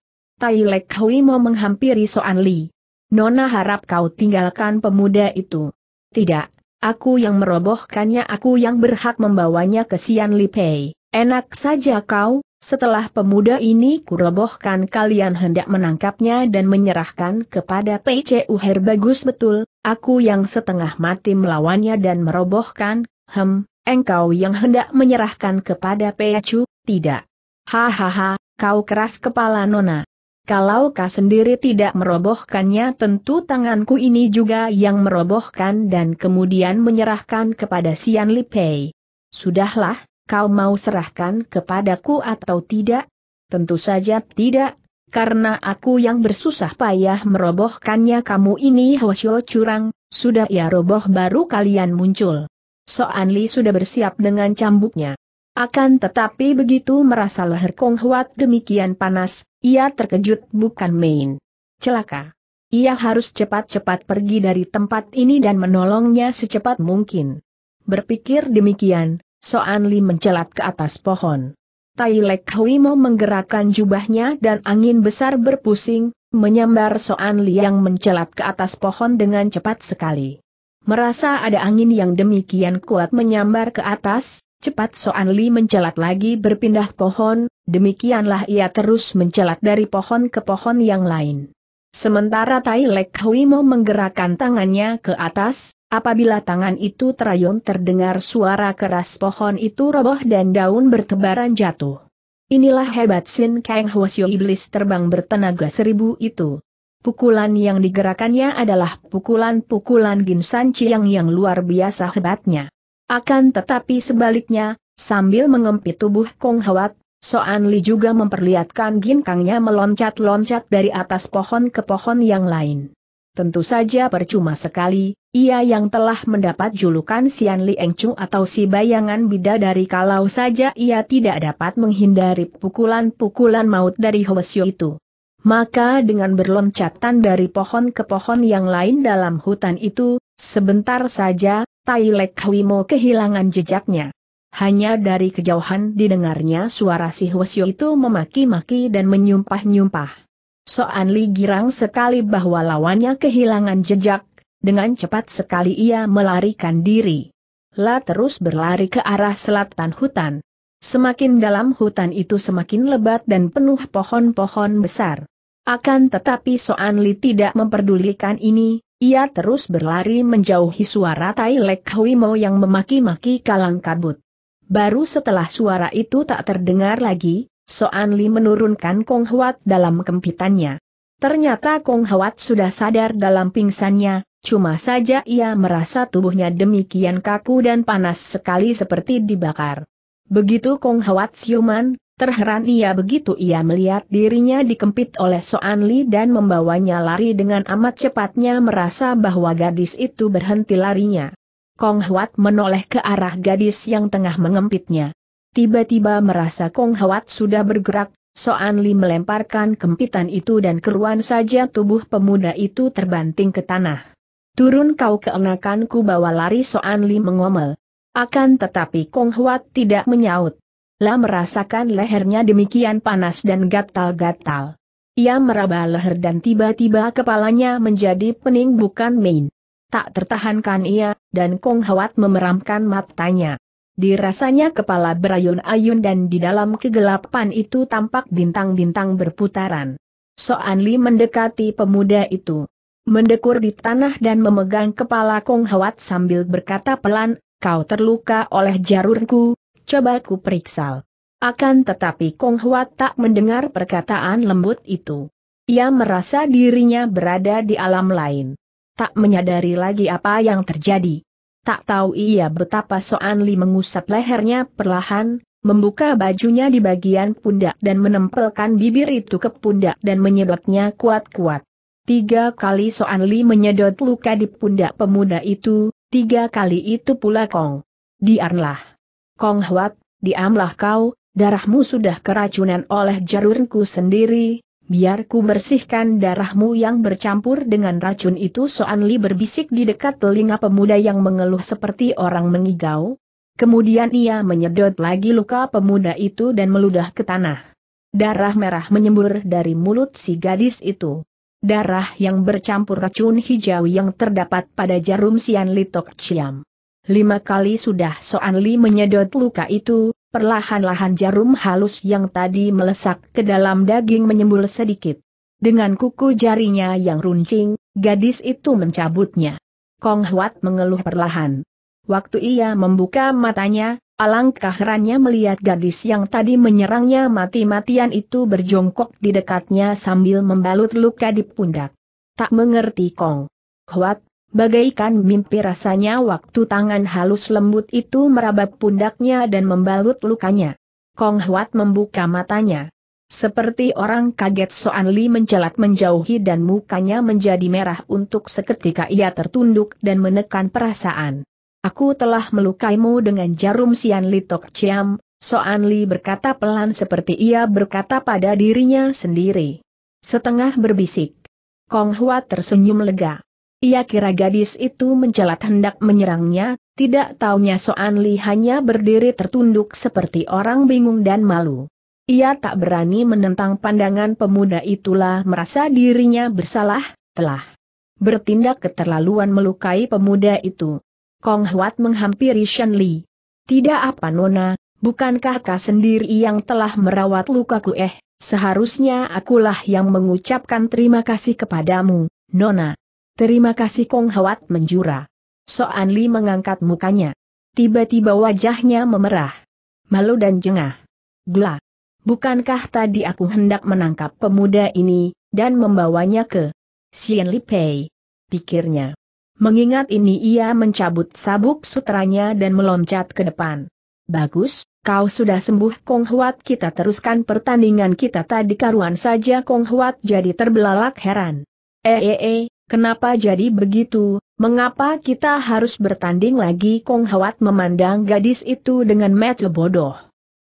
Speaker 1: Tai Lek Hui mau menghampiri Soan Li. Nona harap kau tinggalkan pemuda itu. Tidak, aku yang merobohkannya aku yang berhak membawanya ke Sian Li Pei. Enak saja kau, setelah pemuda ini kurobohkan kalian hendak menangkapnya dan menyerahkan kepada Pei Che Her bagus betul, aku yang setengah mati melawannya dan merobohkan, hem, engkau yang hendak menyerahkan kepada Pei Chu, tidak. Hahaha, kau keras kepala nona. Kalau kau sendiri tidak merobohkannya tentu tanganku ini juga yang merobohkan dan kemudian menyerahkan kepada Sian Li Pei. Sudahlah, kau mau serahkan kepadaku atau tidak? Tentu saja tidak, karena aku yang bersusah payah merobohkannya kamu ini Hwasyo curang, sudah ya roboh baru kalian muncul. Soan Li sudah bersiap dengan cambuknya. Akan tetapi begitu merasa leher Kong Huat demikian panas, ia terkejut bukan main. Celaka. Ia harus cepat-cepat pergi dari tempat ini dan menolongnya secepat mungkin. Berpikir demikian, Soan Li mencelat ke atas pohon. Tai Lek Hui Mo menggerakkan jubahnya dan angin besar berpusing, menyambar Soan Li yang mencelat ke atas pohon dengan cepat sekali. Merasa ada angin yang demikian kuat menyambar ke atas, Cepat Soan Li mencelat lagi berpindah pohon, demikianlah ia terus mencelat dari pohon ke pohon yang lain. Sementara Tai Lek Huimo menggerakkan tangannya ke atas, apabila tangan itu terayun terdengar suara keras pohon itu roboh dan daun bertebaran jatuh. Inilah hebat Sin Kang Hwasyo Iblis terbang bertenaga seribu itu. Pukulan yang digerakannya adalah pukulan-pukulan Ginsan Chiang yang luar biasa hebatnya. Akan tetapi sebaliknya, sambil mengempit tubuh Kong Hawat, Soan Li juga memperlihatkan ginkangnya meloncat-loncat dari atas pohon ke pohon yang lain. Tentu saja percuma sekali, ia yang telah mendapat julukan Sian Li Eng atau si bayangan bidadari kalau saja ia tidak dapat menghindari pukulan-pukulan maut dari Hwasyo itu. Maka dengan berloncatan dari pohon ke pohon yang lain dalam hutan itu, sebentar saja, Tai Lek Hwimo kehilangan jejaknya. Hanya dari kejauhan didengarnya suara si Hwasyo itu memaki-maki dan menyumpah-nyumpah. Soan Li girang sekali bahwa lawannya kehilangan jejak, dengan cepat sekali ia melarikan diri. La terus berlari ke arah selatan hutan. Semakin dalam hutan itu semakin lebat dan penuh pohon-pohon besar. Akan tetapi Soan Li tidak memperdulikan ini, ia terus berlari menjauhi suara Tai Lek Huimo yang memaki-maki kalang kabut. Baru setelah suara itu tak terdengar lagi, Soan Li menurunkan Kong Huat dalam kempitannya. Ternyata Kong Huat sudah sadar dalam pingsannya, cuma saja ia merasa tubuhnya demikian kaku dan panas sekali seperti dibakar. Begitu Kong Huat siuman, Terheran ia begitu ia melihat dirinya dikempit oleh Soan Li dan membawanya lari dengan amat cepatnya merasa bahwa gadis itu berhenti larinya. Kong Hwat menoleh ke arah gadis yang tengah mengempitnya. Tiba-tiba merasa Kong Hwat sudah bergerak, Soan Li melemparkan kempitan itu dan keruan saja tubuh pemuda itu terbanting ke tanah. Turun kau keenakanku bawa lari Soan Li mengomel. Akan tetapi Kong Hwat tidak menyaut. Lah merasakan lehernya demikian panas dan gatal-gatal. Ia meraba leher dan tiba-tiba kepalanya menjadi pening bukan main. Tak tertahankan ia, dan Kong Hawat memeramkan matanya. Dirasanya kepala berayun-ayun dan di dalam kegelapan itu tampak bintang-bintang berputaran. Soan Li mendekati pemuda itu. Mendekur di tanah dan memegang kepala Kong Hawat sambil berkata pelan, kau terluka oleh jarurku, coba ku periksa. Akan tetapi Kong Hua tak mendengar perkataan lembut itu. Ia merasa dirinya berada di alam lain. Tak menyadari lagi apa yang terjadi. Tak tahu ia betapa Soan Li mengusap lehernya perlahan, membuka bajunya di bagian pundak dan menempelkan bibir itu ke pundak dan menyedotnya kuat-kuat. Tiga kali Soan Li menyedot luka di pundak pemuda itu, tiga kali itu pula Kong. Diarlah. Kong Huat, diamlah kau, darahmu sudah keracunan oleh jarurku sendiri, biar ku bersihkan darahmu yang bercampur dengan racun itu Soan Li berbisik di dekat telinga pemuda yang mengeluh seperti orang mengigau. Kemudian ia menyedot lagi luka pemuda itu dan meludah ke tanah. Darah merah menyembur dari mulut si gadis itu. Darah yang bercampur racun hijau yang terdapat pada jarum sian litok ciam. Lima kali sudah Soan Li menyedot luka itu, perlahan-lahan jarum halus yang tadi melesak ke dalam daging menyembul sedikit. Dengan kuku jarinya yang runcing, gadis itu mencabutnya. Kong Huat mengeluh perlahan. Waktu ia membuka matanya, alangkah herannya melihat gadis yang tadi menyerangnya mati-matian itu berjongkok di dekatnya sambil membalut luka di pundak. Tak mengerti Kong Huat, Bagaikan mimpi rasanya waktu tangan halus lembut itu merabat pundaknya dan membalut lukanya. Kong Huat membuka matanya. Seperti orang kaget Soan Li mencelat menjauhi dan mukanya menjadi merah untuk seketika ia tertunduk dan menekan perasaan. Aku telah melukaimu dengan jarum sian Tok Chiam, Soan Li berkata pelan seperti ia berkata pada dirinya sendiri. Setengah berbisik. Kong Huat tersenyum lega. Ia kira gadis itu mencelat hendak menyerangnya, tidak taunya Soan Li hanya berdiri tertunduk seperti orang bingung dan malu. Ia tak berani menentang pandangan pemuda itulah merasa dirinya bersalah, telah bertindak keterlaluan melukai pemuda itu. Kong Huat menghampiri Shen Li. Tidak apa Nona, bukankah kau sendiri yang telah merawat lukaku eh, seharusnya akulah yang mengucapkan terima kasih kepadamu, Nona. Terima kasih Kong Hawat menjura. Soan Li mengangkat mukanya. Tiba-tiba wajahnya memerah. Malu dan jengah. Gla. Bukankah tadi aku hendak menangkap pemuda ini, dan membawanya ke Sien Li Pei? Pikirnya. Mengingat ini ia mencabut sabuk sutranya dan meloncat ke depan. Bagus, kau sudah sembuh Kong Huat kita teruskan pertandingan kita tadi karuan saja Kong Huat jadi terbelalak heran. Eee, eh, e. Eh, -e, eh. Kenapa jadi begitu? Mengapa kita harus bertanding lagi? Kong Hawat memandang gadis itu dengan mata bodoh.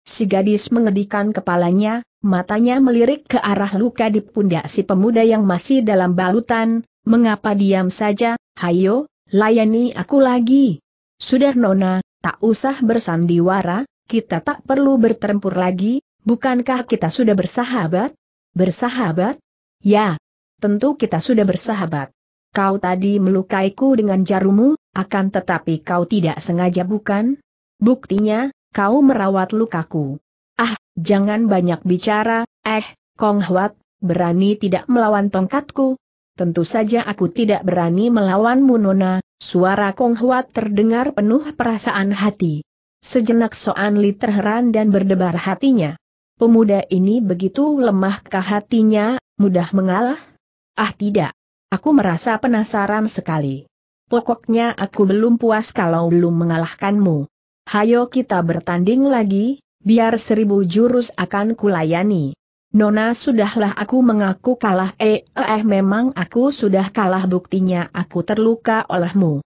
Speaker 1: Si gadis mengedikan kepalanya, matanya melirik ke arah luka di pundak si pemuda yang masih dalam balutan, mengapa diam saja, hayo, layani aku lagi. Sudah Nona, tak usah bersandiwara, kita tak perlu bertempur lagi, bukankah kita sudah bersahabat? Bersahabat? Ya, tentu kita sudah bersahabat. Kau tadi melukaiku dengan jarumu, akan tetapi kau tidak sengaja bukan? Buktinya, kau merawat lukaku. Ah, jangan banyak bicara, eh, Kong Huat, berani tidak melawan tongkatku? Tentu saja aku tidak berani melawanmu Nona, suara Kong Huat terdengar penuh perasaan hati. Sejenak Soan Li terheran dan berdebar hatinya. Pemuda ini begitu lemahkah hatinya, mudah mengalah? Ah tidak, Aku merasa penasaran sekali. Pokoknya aku belum puas kalau belum mengalahkanmu. Hayo kita bertanding lagi, biar seribu jurus akan kulayani. Nona sudahlah aku mengaku kalah eh eh memang aku sudah kalah buktinya aku terluka olehmu.